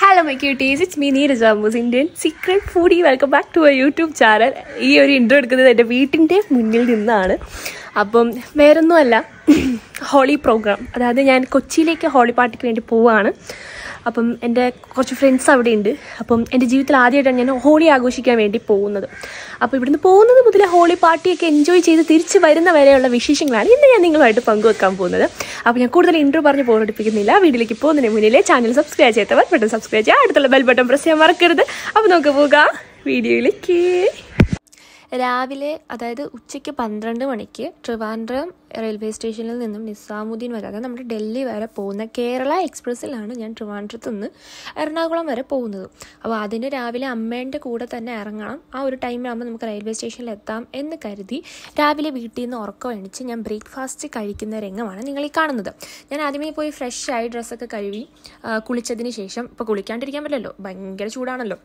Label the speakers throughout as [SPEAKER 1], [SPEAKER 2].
[SPEAKER 1] hello my cuties it's me Neeraja മൂസ് Indian secret foodie welcome back to my YouTube channel ഈ ഒരു intro എടുക്കുന്നത് എൻ്റെ വീട്ടിൻ്റെ മുന്നിൽ നിന്നാണ് അപ്പം വേറൊന്നുമല്ല ഹോളി പ്രോഗ്രാം അതായത് ഞാൻ കൊച്ചിയിലേക്ക് ഹോളി പാർട്ടിക്ക് വേണ്ടി പോവുകയാണ് അപ്പം എൻ്റെ കുറച്ച് ഫ്രണ്ട്സ് അവിടെ ഉണ്ട് അപ്പം എൻ്റെ ജീവിതത്തിൽ ആദ്യമായിട്ടാണ് ഞാൻ ഹോളി ആഘോഷിക്കാൻ വേണ്ടി പോകുന്നത് അപ്പോൾ ഇവിടുന്ന് പോകുന്നത് മുതൽ ഹോളി പാർട്ടിയൊക്കെ എൻജോയ് ചെയ്ത് തിരിച്ച് വരുന്ന വരെയുള്ള വിശേഷങ്ങളാണ് ഇന്ന് ഞാൻ നിങ്ങളുമായിട്ട് പങ്കുവെക്കാൻ പോകുന്നത് അപ്പോൾ ഞാൻ കൂടുതൽ ഇൻട്രോ പറഞ്ഞ് പ്രകടിപ്പിക്കുന്നില്ല വീഡിയോയിലേക്ക് പോകുന്നതിന് മുന്നിലെ ചാനൽ സബ്സ്ക്രൈബ് ചെയ്തവർ ബട്ടൺ സബ്സ്ക്രൈബ് ചെയ്യുക അടുത്തുള്ള ബെൽ ബട്ടൺ പ്രസ് ചെയ്യാൻ മറക്കരുത് അപ്പോൾ നമുക്ക് പോകാം വീഡിയോയിലേക്ക് രാവിലെ അതായത് ഉച്ചയ്ക്ക് പന്ത്രണ്ട് മണിക്ക് ട്രിവാൻഡ്രം റെയിൽവേ സ്റ്റേഷനിൽ നിന്നും നിസാമുദ്ദീൻ വരെ അതായത് നമ്മുടെ ഡൽഹി വരെ പോകുന്ന കേരള എക്സ്പ്രസ്സിലാണ് ഞാൻ ട്രിവാൻഡ്രത്ത് നിന്ന് എറണാകുളം വരെ പോകുന്നത് അപ്പോൾ അതിന് രാവിലെ അമ്മേൻ്റെ കൂടെ തന്നെ ഇറങ്ങണം ആ ഒരു ടൈമിലാകുമ്പോൾ നമുക്ക് റെയിൽവേ സ്റ്റേഷനിൽ എത്താം എന്ന് കരുതി രാവിലെ വീട്ടിൽ നിന്ന് ഉറക്കം എണിച്ച് ഞാൻ ബ്രേക്ക്ഫാസ്റ്റ് കഴിക്കുന്ന രംഗമാണ് നിങ്ങൾ ഈ കാണുന്നത് ഞാൻ ആദ്യമേ പോയി ഫ്രഷ് ആയി ഡ്രസ്സൊക്കെ കഴുകി കുളിച്ചതിന് ശേഷം ഇപ്പോൾ കുളിക്കാണ്ടിരിക്കാൻ പറ്റില്ലല്ലോ ഭയങ്കര ചൂടാണല്ലോ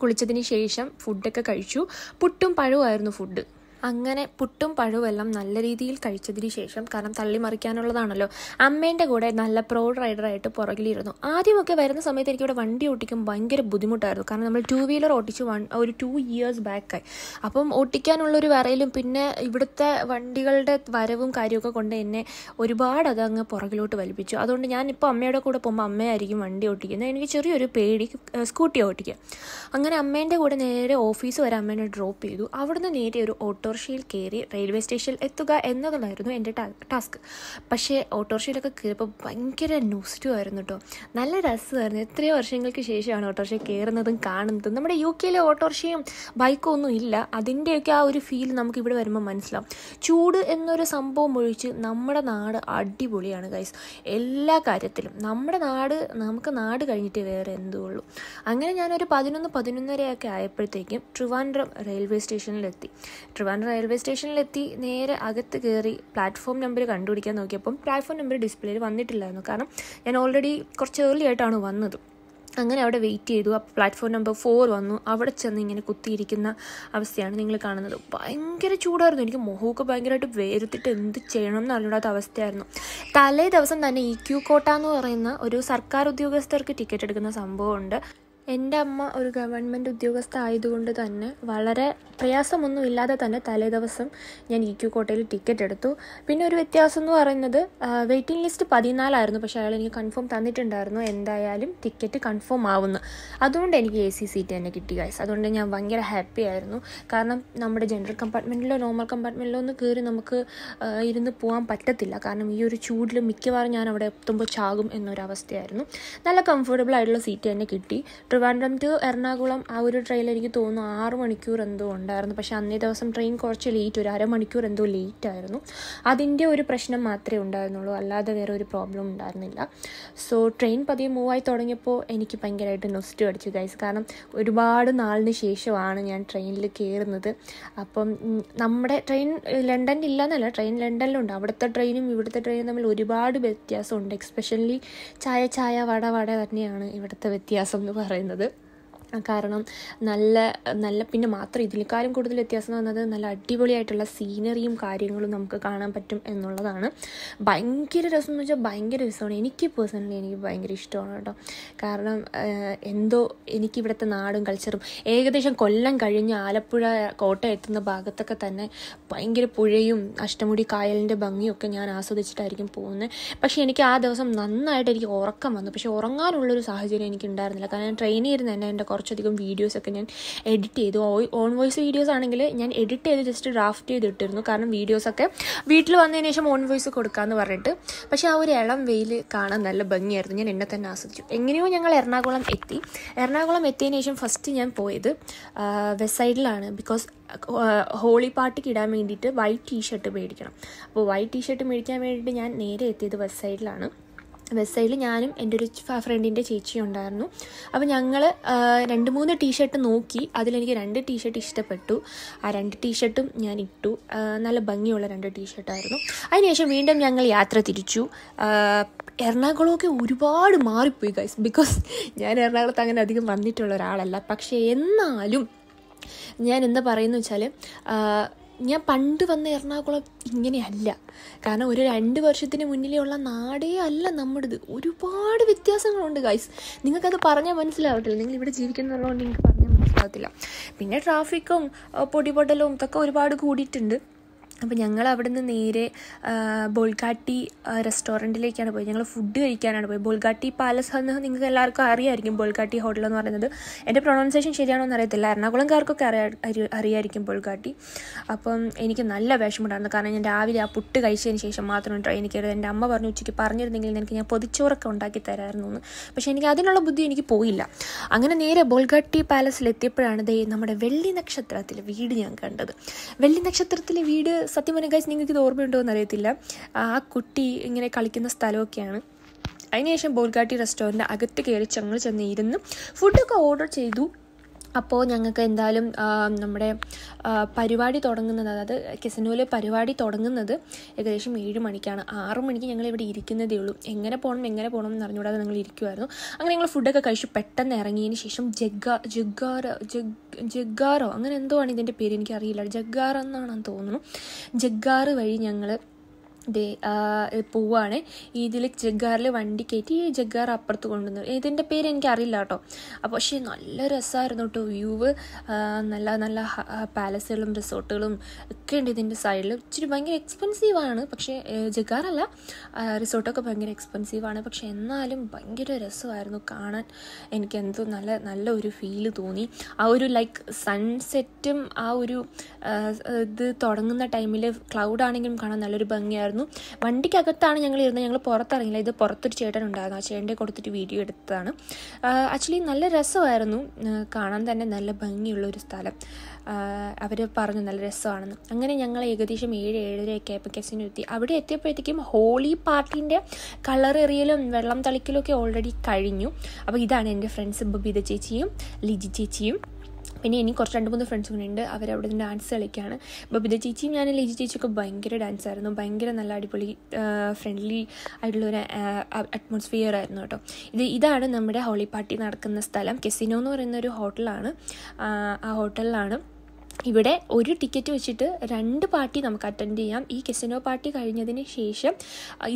[SPEAKER 1] കുളിച്ചതിന് ശേഷം ഫുഡൊക്കെ കഴിച്ചു പുട്ടും പഴവുമായിരുന്നു ഫുഡ് അങ്ങനെ പുട്ടും പഴുവെല്ലാം നല്ല രീതിയിൽ കഴിച്ചതിന് ശേഷം കാരണം തള്ളി മറിക്കാനുള്ളതാണല്ലോ അമ്മേൻ്റെ കൂടെ നല്ല പ്രൗഡ് റൈഡറായിട്ട് പുറകിലിരുന്നു ആദ്യമൊക്കെ വരുന്ന സമയത്ത് എനിക്കിവിടെ വണ്ടി ഓട്ടിക്കും ഭയങ്കര ബുദ്ധിമുട്ടായിരുന്നു കാരണം നമ്മൾ ടു വീലർ ഓട്ടിച്ച് വൺ ഒരു ടു ഇയേഴ്സ് ബാക്കായി അപ്പം ഓട്ടിക്കാനുള്ളൊരു വരയിലും പിന്നെ ഇവിടുത്തെ വണ്ടികളുടെ വരവും കാര്യമൊക്കെ കൊണ്ട് എന്നെ ഒരുപാട് അതങ്ങ് പുറകിലോട്ട് വലിപ്പിച്ചു അതുകൊണ്ട് ഞാനിപ്പോൾ അമ്മയുടെ കൂടെ പോകുമ്പോൾ അമ്മയായിരിക്കും വണ്ടി ഓട്ടിക്കുന്നത് എനിക്ക് ചെറിയൊരു പേടി സ്കൂട്ടി ഓട്ടിക്കുക അങ്ങനെ അമ്മേൻ്റെ കൂടെ നേരെ ഓഫീസ് വരെ അമ്മേനെ ഡ്രോപ്പ് ചെയ്തു അവിടുന്ന് നേരെ ഒരു ഓട്ടോ ഓട്ടോറിക്ഷയിൽ കയറി റെയിൽവേ സ്റ്റേഷനിൽ എത്തുക എന്നതായിരുന്നു എൻ്റെ ടാസ്ക് പക്ഷേ ഓട്ടോറിക്ഷയിലൊക്കെ കയറിയപ്പോൾ ഭയങ്കര ന്യൂസ്റ്റു ആയിരുന്നു കേട്ടോ നല്ല രസമായിരുന്നു എത്രയോ വർഷങ്ങൾക്ക് ശേഷമാണ് ഓട്ടോറിക്ഷയിൽ കയറുന്നതും കാണുന്നതും നമ്മുടെ യു കെയിലെ ഓട്ടോറിക്ഷയും ബൈക്കും ഒന്നും ഇല്ല അതിൻ്റെയൊക്കെ ആ ഒരു ഫീൽ നമുക്ക് ഇവിടെ വരുമ്പോൾ മനസ്സിലാവും ചൂട് എന്നൊരു സംഭവം ഒഴിച്ച് നമ്മുടെ നാട് അടിപൊളിയാണ് ഗൈസ് എല്ലാ കാര്യത്തിലും നമ്മുടെ നാട് നമുക്ക് നാട് കഴിഞ്ഞിട്ട് വേറെ എന്തേ ഉള്ളൂ അങ്ങനെ ഞാനൊരു പതിനൊന്ന് പതിനൊന്നരയൊക്കെ ആയപ്പോഴത്തേക്കും ട്രിവാൻഡ്രം റെയിൽവേ സ്റ്റേഷനിലെത്തി ട്രിവാൻഡ്രം ഞാൻ റെയിൽവേ സ്റ്റേഷനിലെത്തി നേരെ അകത്ത് കയറി പ്ലാറ്റ്ഫോം നമ്പർ കണ്ടുപിടിക്കാൻ നോക്കിയപ്പം പ്ലാറ്റ്ഫോം നമ്പർ ഡിസ്പ്ലേയിൽ വന്നിട്ടില്ലായിരുന്നു കാരണം ഞാൻ ഓൾറെഡി കുറച്ച് ഏർലി ആയിട്ടാണ് വന്നത് അങ്ങനെ അവിടെ വെയിറ്റ് ചെയ്തു അപ്പോൾ പ്ലാറ്റ്ഫോം നമ്പർ ഫോർ വന്നു അവിടെ ചെന്ന് ഇങ്ങനെ കുത്തിയിരിക്കുന്ന അവസ്ഥയാണ് നിങ്ങൾ കാണുന്നത് ഭയങ്കര ചൂടായിരുന്നു എനിക്ക് മുഖമൊക്കെ ഭയങ്കരമായിട്ട് വേരുത്തിട്ട് എന്ത് ചെയ്യണം എന്ന് അറിഞ്ഞൂടാത്ത അവസ്ഥയായിരുന്നു തലേ ദിവസം തന്നെ ഇ ക്യൂ കോട്ട എന്ന് പറയുന്ന ഒരു സർക്കാർ ഉദ്യോഗസ്ഥർക്ക് ടിക്കറ്റ് എടുക്കുന്ന സംഭവമുണ്ട് എൻ്റെ അമ്മ ഒരു ഗവൺമെൻറ് ഉദ്യോഗസ്ഥ ആയതുകൊണ്ട് തന്നെ വളരെ പ്രയാസമൊന്നും ഇല്ലാതെ തന്നെ തലേ ദിവസം ഞാൻ ഇ കോട്ടയിൽ ടിക്കറ്റ് എടുത്തു പിന്നെ ഒരു വ്യത്യാസം എന്ന് പറയുന്നത് വെയിറ്റിംഗ് ലിസ്റ്റ് പതിനാലായിരുന്നു പക്ഷേ അയാൾ എനിക്ക് കൺഫേം തന്നിട്ടുണ്ടായിരുന്നു എന്തായാലും ടിക്കറ്റ് കൺഫേം ആവുന്നു അതുകൊണ്ട് എനിക്ക് എ സി സീറ്റ് തന്നെ കിട്ടി ഗൈസ് അതുകൊണ്ട് ഞാൻ ഭയങ്കര ഹാപ്പി ആയിരുന്നു കാരണം നമ്മുടെ ജനറൽ കമ്പാർട്ട്മെൻറ്റിലോ നോർമൽ കമ്പാർട്ട്മെൻറ്റിലോ ഒന്ന് കയറി നമുക്ക് ഇരുന്ന് പോകാൻ പറ്റത്തില്ല കാരണം ഈ ഒരു ചൂടിൽ മിക്കവാറും ഞാൻ അവിടെ എത്തുമ്പോൾ ചാകും എന്നൊരവസ്ഥയായിരുന്നു നല്ല കംഫർട്ടബിൾ ആയിട്ടുള്ള സീറ്റ് തന്നെ കിട്ടി ട്രിവാൻഡ്രം ടു എറണാകുളം ആ ഒരു ട്രെയിനിൽ എനിക്ക് തോന്നുന്നു ആറ് മണിക്കൂർ എന്തോ ഉണ്ടായിരുന്നു പക്ഷെ അന്നേ ദിവസം ട്രെയിൻ കുറച്ച് ലേറ്റ് ഒരു അരമണിക്കൂർ എന്തോ ലേറ്റ് ആയിരുന്നു അതിൻ്റെ ഒരു പ്രശ്നം മാത്രമേ ഉണ്ടായിരുന്നുള്ളൂ അല്ലാതെ വേറെ ഒരു പ്രോബ്ലം ഉണ്ടായിരുന്നില്ല സോ ട്രെയിൻ പതിയെ മൂവായി തുടങ്ങിയപ്പോൾ എനിക്ക് ഭയങ്കരമായിട്ട് നൊസ്റ്റ് അടിച്ചു ഗൈസ് കാരണം ഒരുപാട് നാളിന് ശേഷമാണ് ഞാൻ ട്രെയിനിൽ കയറുന്നത് അപ്പം നമ്മുടെ ട്രെയിൻ ലണ്ടനിൽ ഇല്ലയെന്നല്ല ട്രെയിൻ ലണ്ടനിലുണ്ട് അവിടുത്തെ ട്രെയിനും ഇവിടുത്തെ ട്രെയിനും തമ്മിൽ ഒരുപാട് വ്യത്യാസമുണ്ട് എക്സ്പെഷ്യലി ചായ ചായ വട വട തന്നെയാണ് ഇവിടുത്തെ വ്യത്യാസം എന്ന് പറയുന്നത് പറയുന്നത് കാരണം നല്ല നല്ല പിന്നെ മാത്രം ഇതിലേക്കാളും കൂടുതൽ വ്യത്യാസം വന്നത് നല്ല അടിപൊളിയായിട്ടുള്ള സീനറിയും കാര്യങ്ങളും നമുക്ക് കാണാൻ പറ്റും എന്നുള്ളതാണ് ഭയങ്കര രസം എന്ന് വെച്ചാൽ ഭയങ്കര രസമാണ് എനിക്ക് പേഴ്സണലി എനിക്ക് ഭയങ്കര ഇഷ്ടമാണ് കേട്ടോ കാരണം എന്തോ എനിക്ക് ഇവിടുത്തെ നാടും കൾച്ചറും ഏകദേശം കൊല്ലം കഴിഞ്ഞ് ആലപ്പുഴ കോട്ട എത്തുന്ന ഭാഗത്തൊക്കെ തന്നെ ഭയങ്കര പുഴയും അഷ്ടമുടി കായലിൻ്റെ ഭംഗിയൊക്കെ ഞാൻ ആസ്വദിച്ചിട്ടായിരിക്കും പോകുന്നത് പക്ഷേ എനിക്ക് ആ ദിവസം നന്നായിട്ട് എനിക്ക് ഉറക്കം വന്നു പക്ഷേ ഉറങ്ങാനുള്ളൊരു സാഹചര്യം എനിക്ക് ഉണ്ടായിരുന്നില്ല കാരണം ട്രെയിനിൽ ഇരുന്ന് തന്നെ എൻ്റെ കുറച്ചധികം വീഡിയോസൊക്കെ ഞാൻ എഡിറ്റ് ചെയ്തു ഓൺ വോയിസ് വീഡിയോസ് ആണെങ്കിൽ ഞാൻ എഡിറ്റ് ചെയ്ത് ജസ്റ്റ് ഡ്രാഫ്റ്റ് ചെയ്തിട്ടിരുന്നു കാരണം വീഡിയോസൊക്കെ വീട്ടിൽ വന്നതിന് ശേഷം ഓൺ വോയിസ് കൊടുക്കാമെന്ന് പറഞ്ഞിട്ട് പക്ഷേ ആ ഒരു ഇളം വെയിൽ കാണാൻ നല്ല ഭംഗിയായിരുന്നു ഞാൻ എന്നെ തന്നെ ആസ്വദിച്ചു എങ്ങനെയോ ഞങ്ങൾ എറണാകുളം എത്തി എറണാകുളം എത്തിയതിന് ശേഷം ഫസ്റ്റ് ഞാൻ പോയത് വെസ്റ്റ് സൈഡിലാണ് ബിക്കോസ് ഹോളി പാർട്ടിക്ക് ഇടാൻ വേണ്ടിയിട്ട് വൈറ്റ് ടീ ഷർട്ട് മേടിക്കണം അപ്പോൾ വൈറ്റ് ടീ ഷർട്ട് മേടിക്കാൻ വേണ്ടിയിട്ട് ഞാൻ നേരെ എത്തിയത് വെസ്റ്റ് സൈഡിലാണ് വെസ്റ്റ് സൈഡിൽ ഞാനും എൻ്റെ ഒരു ഫ്രണ്ടിൻ്റെ ചേച്ചിയും ഉണ്ടായിരുന്നു അപ്പോൾ ഞങ്ങൾ രണ്ട് മൂന്ന് ടീഷർട്ട് നോക്കി അതിലെനിക്ക് രണ്ട് ടീഷർട്ട് ഇഷ്ടപ്പെട്ടു ആ രണ്ട് ടീഷർട്ടും ഞാൻ ഇട്ടു നല്ല ഭംഗിയുള്ള രണ്ട് ടീഷർട്ടായിരുന്നു അതിനുശേഷം വീണ്ടും ഞങ്ങൾ യാത്ര തിരിച്ചു എറണാകുളമൊക്കെ ഒരുപാട് മാറിപ്പോയി ഗൈസ് ബിക്കോസ് ഞാൻ എറണാകുളത്ത് അങ്ങനെ അധികം വന്നിട്ടുള്ള ഒരാളല്ല പക്ഷേ എന്നാലും ഞാൻ എന്താ പറയുന്നു വെച്ചാൽ ഞാൻ പണ്ട് വന്ന എറണാകുളം ഇങ്ങനെയല്ല കാരണം ഒരു രണ്ട് വർഷത്തിന് ഉള്ള നാടേ അല്ല നമ്മുടേത് ഒരുപാട് വ്യത്യാസങ്ങളുണ്ട് ഗൈസ് നിങ്ങൾക്കത് പറഞ്ഞാൽ മനസ്സിലാവത്തില്ല നിങ്ങൾ ഇവിടെ ജീവിക്കുന്നുള്ളതുകൊണ്ട് നിങ്ങൾക്ക് പറഞ്ഞാൽ മനസ്സിലാവത്തില്ല പിന്നെ ട്രാഫിക്കും പൊടിപൊടലും ഇതൊക്കെ ഒരുപാട് കൂടിയിട്ടുണ്ട് അപ്പോൾ ഞങ്ങൾ അവിടെ നിന്ന് നേരെ ബോൾഗാട്ടി റെസ്റ്റോറൻറ്റിലേക്കാണ് പോയത് ഞങ്ങൾ ഫുഡ് കഴിക്കാനാണ് പോയത് ബോൾഗാട്ടി പാലസ് എന്ന് നിങ്ങൾക്ക് എല്ലാവർക്കും അറിയായിരിക്കും ബോൾഗാട്ടി ഹോട്ടൽ എന്ന് പറയുന്നത് എൻ്റെ പ്രൊണൗൺസേഷൻ ശരിയാണോ എന്ന് അറിയത്തില്ല എറണാകുളംകാർക്കൊക്കെ അറിയാ അറിയായിരിക്കും ബോൾഗാട്ടി അപ്പം എനിക്ക് നല്ല വിഷമമുണ്ടായിരുന്നു കാരണം ഞാൻ രാവിലെ ആ പുട്ട് കഴിച്ചതിന് ശേഷം മാത്രം ട്രെയിനിൽ എനിക്ക് എൻ്റെ അമ്മ പറഞ്ഞു ഉച്ചയ്ക്ക് പറഞ്ഞിരുന്നെങ്കിൽ എനിക്ക് ഞാൻ പൊതിച്ചോറൊക്കെ ഉണ്ടാക്കി തരായിരുന്നു എന്ന് പക്ഷേ എനിക്ക് അതിനുള്ള ബുദ്ധി എനിക്ക് പോയില്ല അങ്ങനെ നേരെ ബോൾഗാട്ടി പാലസിൽ എത്തിയപ്പോഴാണ് ദേ നമ്മുടെ വെള്ളി നക്ഷത്രത്തിലെ വീട് ഞാൻ കണ്ടത് വെള്ളി നക്ഷത്രത്തിലെ വീട് സത്യം പറഞ്ഞ കാഴ്ച നിങ്ങൾക്ക് ഇത് ഓർമ്മയുണ്ടോ എന്ന് അറിയത്തില്ല ആ കുട്ടി ഇങ്ങനെ കളിക്കുന്ന സ്ഥലമൊക്കെയാണ് അതിനുശേഷം ബോർഗാട്ടി റെസ്റ്റോറൻറ്റ് അകത്ത് കയറി ചങ്ങൾ ചെന്ന് ഇരുന്ന് ഫുഡൊക്കെ ഓർഡർ ചെയ്തു അപ്പോൾ ഞങ്ങൾക്ക് എന്തായാലും നമ്മുടെ പരിപാടി തുടങ്ങുന്നത് അതായത് കിസനൂലെ പരിപാടി തുടങ്ങുന്നത് ഏകദേശം ഏഴ് മണിക്കാണ് ആറു മണിക്ക് ഞങ്ങൾ ഇവിടെ ഇരിക്കുന്നതേ ഉള്ളൂ എങ്ങനെ പോകണം എങ്ങനെ പോകണം എന്ന് അറിഞ്ഞുകൂടാതെ ഞങ്ങൾ ഇരിക്കുമായിരുന്നു അങ്ങനെ ഞങ്ങൾ ഫുഡൊക്കെ കഴിച്ച് പെട്ടെന്ന് ഇറങ്ങിയതിന് ശേഷം ജഗ്ഗ ജഗ്ഗാറ ജഗ് ജഗ്ഗാറോ അങ്ങനെ എന്തോ ആണ് ഇതിൻ്റെ പേര് എനിക്കറിയില്ല ജഗ്ഗാർ എന്നാണെന്ന് തോന്നുന്നു ജഗ്ഗാറ് വഴി ഞങ്ങൾ പോവാണ് ഇതിൽ ജഗ്ഗാറിൽ വണ്ടി കയറ്റി ഈ ജഗ്ഗാർ അപ്പുറത്ത് കൊണ്ടുവന്നു ഇതിൻ്റെ പേര് എനിക്ക് അറിയില്ല കേട്ടോ അപ്പോൾ പക്ഷേ നല്ല രസമായിരുന്നു കേട്ടോ വ്യൂവ് നല്ല നല്ല പാലസുകളും റിസോർട്ടുകളും ഒക്കെ ഉണ്ട് ഇതിൻ്റെ സൈഡിൽ ഇച്ചിരി ഭയങ്കര എക്സ്പെൻസീവാണ് പക്ഷേ ജഗ്ഗാറല്ല റിസോർട്ടൊക്കെ ഭയങ്കര എക്സ്പെൻസീവാണ് പക്ഷേ എന്നാലും ഭയങ്കര രസമായിരുന്നു കാണാൻ എനിക്ക് എന്തോ നല്ല നല്ല ഒരു ഫീല് തോന്നി ആ ഒരു ലൈക്ക് സൺസെറ്റും ആ ഒരു ഇത് തുടങ്ങുന്ന ടൈമിൽ ക്ലൗഡ് ആണെങ്കിലും കാണാൻ നല്ലൊരു ഭംഗിയായിരുന്നു ഉണ്ടായിരുന്നു വണ്ടിക്കകത്താണ് ഞങ്ങൾ ഇരുന്നത് ഞങ്ങൾ പുറത്തിറങ്ങില്ല ഇത് പുറത്തൊരു ചേട്ടൻ ഉണ്ടായിരുന്നു ആ ചേട്ടൻ്റെ കൊടുത്തിട്ട് വീഡിയോ എടുത്തതാണ് ആക്ച്വലി നല്ല രസമായിരുന്നു കാണാൻ തന്നെ നല്ല ഭംഗിയുള്ള ഒരു സ്ഥലം അവർ പറഞ്ഞു നല്ല രസമാണെന്ന് അങ്ങനെ ഞങ്ങൾ ഏകദേശം ഏഴ് ഏഴരയൊക്കെ ആയപ്പോൾ കസിനു എത്തി അവിടെ എത്തിയപ്പോഴത്തേക്കും ഹോളി പാർട്ടിൻ്റെ എറിയലും വെള്ളം തളിക്കലും ഒക്കെ ഓൾറെഡി കഴിഞ്ഞു അപ്പോൾ ഇതാണ് എൻ്റെ ഫ്രണ്ട്സ് ബബിത ചേച്ചിയും ലിജി ചേച്ചിയും പിന്നെ എനിക്ക് കുറച്ച് രണ്ട് മൂന്ന് ഫ്രണ്ട്സ് കൂടെ ഉണ്ട് അവരവിടെ നിന്ന് ഡാൻസ് കളിക്കുകയാണ് അപ്പോൾ ബബിത ചേച്ചിയും ഞാൻ ലിജി ചേച്ചിയൊക്കെ ഭയങ്കര ഡാൻസ് ആയിരുന്നു ഭയങ്കര നല്ല അടിപൊളി ഫ്രണ്ട്ലി ആയിട്ടുള്ള ഒരു അറ്റ്മോസ്ഫിയർ ആയിരുന്നു കേട്ടോ ഇത് ഇതാണ് നമ്മുടെ ഹോളി പാർട്ടി നടക്കുന്ന സ്ഥലം കെസിനോ എന്ന് പറയുന്ന ഒരു ഹോട്ടലാണ് ആ ഹോട്ടലിലാണ് ഇവിടെ ഒരു ടിക്കറ്റ് വെച്ചിട്ട് രണ്ട് പാർട്ടി നമുക്ക് അറ്റൻഡ് ചെയ്യാം ഈ കെസിനോ പാർട്ടി കഴിഞ്ഞതിന് ശേഷം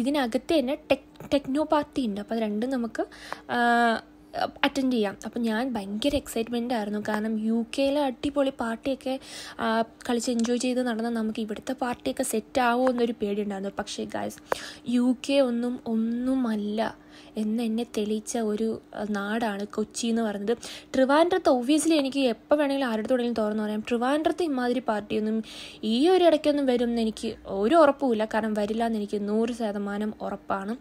[SPEAKER 1] ഇതിനകത്ത് തന്നെ ടെക് ടെക്നോ പാർട്ടി ഉണ്ട് അപ്പോൾ അത് രണ്ടും നമുക്ക് അറ്റൻഡ് ചെയ്യാം അപ്പോൾ ഞാൻ ഭയങ്കര എക്സൈറ്റ്മെൻ്റ് ആയിരുന്നു കാരണം യു കെയിലെ അടിപൊളി പാർട്ടിയൊക്കെ കളിച്ച് എൻജോയ് ചെയ്ത് നടന്ന നമുക്ക് ഇവിടുത്തെ പാർട്ടിയൊക്കെ സെറ്റ് ആവുമോ എന്നൊരു പേടിയുണ്ടായിരുന്നു പക്ഷേ ഗായ്സ് യു കെ ഒന്നും ഒന്നുമല്ല എന്ന് എന്നെ തെളിയിച്ച ഒരു നാടാണ് കൊച്ചി എന്ന് പറയുന്നത് ട്രിവാൻഡ്രത്ത് ഒബ്വിയസ്ലി എനിക്ക് എപ്പോൾ വേണമെങ്കിലും ആരുടെത്തോടെങ്കിലും തുറന്നു പറയാം ട്രിവാൻഡ്രത്ത് ഇമാതിരി പാർട്ടിയൊന്നും ഈ ഒരു ഇടയ്ക്കൊന്നും വരും എന്ന് എനിക്ക് ഒരു ഉറപ്പുമില്ല കാരണം വരില്ല എന്ന് എനിക്ക് നൂറ് ശതമാനം ഉറപ്പാണ്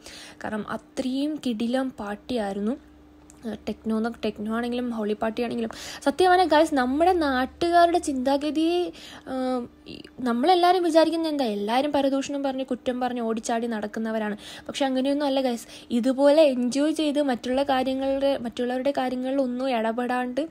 [SPEAKER 1] കാരണം അത്രയും കിടിലം പാർട്ടിയായിരുന്നു ടെക്നോ എന്നൊക്കെ ടെക്നോ ആണെങ്കിലും ഹോളി പാർട്ടി ആണെങ്കിലും സത്യം പറഞ്ഞാൽ ഗായ്സ് നമ്മുടെ നാട്ടുകാരുടെ ചിന്താഗതിയെ നമ്മളെല്ലാവരും വിചാരിക്കുന്നത് എന്താ എല്ലാവരും പരദൂഷണം പറഞ്ഞ് കുറ്റം പറഞ്ഞ് ഓടിച്ചാടി നടക്കുന്നവരാണ് പക്ഷെ അങ്ങനെയൊന്നും അല്ല ഗൈസ് ഇതുപോലെ എൻജോയ് ചെയ്ത് മറ്റുള്ള കാര്യങ്ങളുടെ മറ്റുള്ളവരുടെ കാര്യങ്ങളിലൊന്നും ഇടപെടാണ്ട്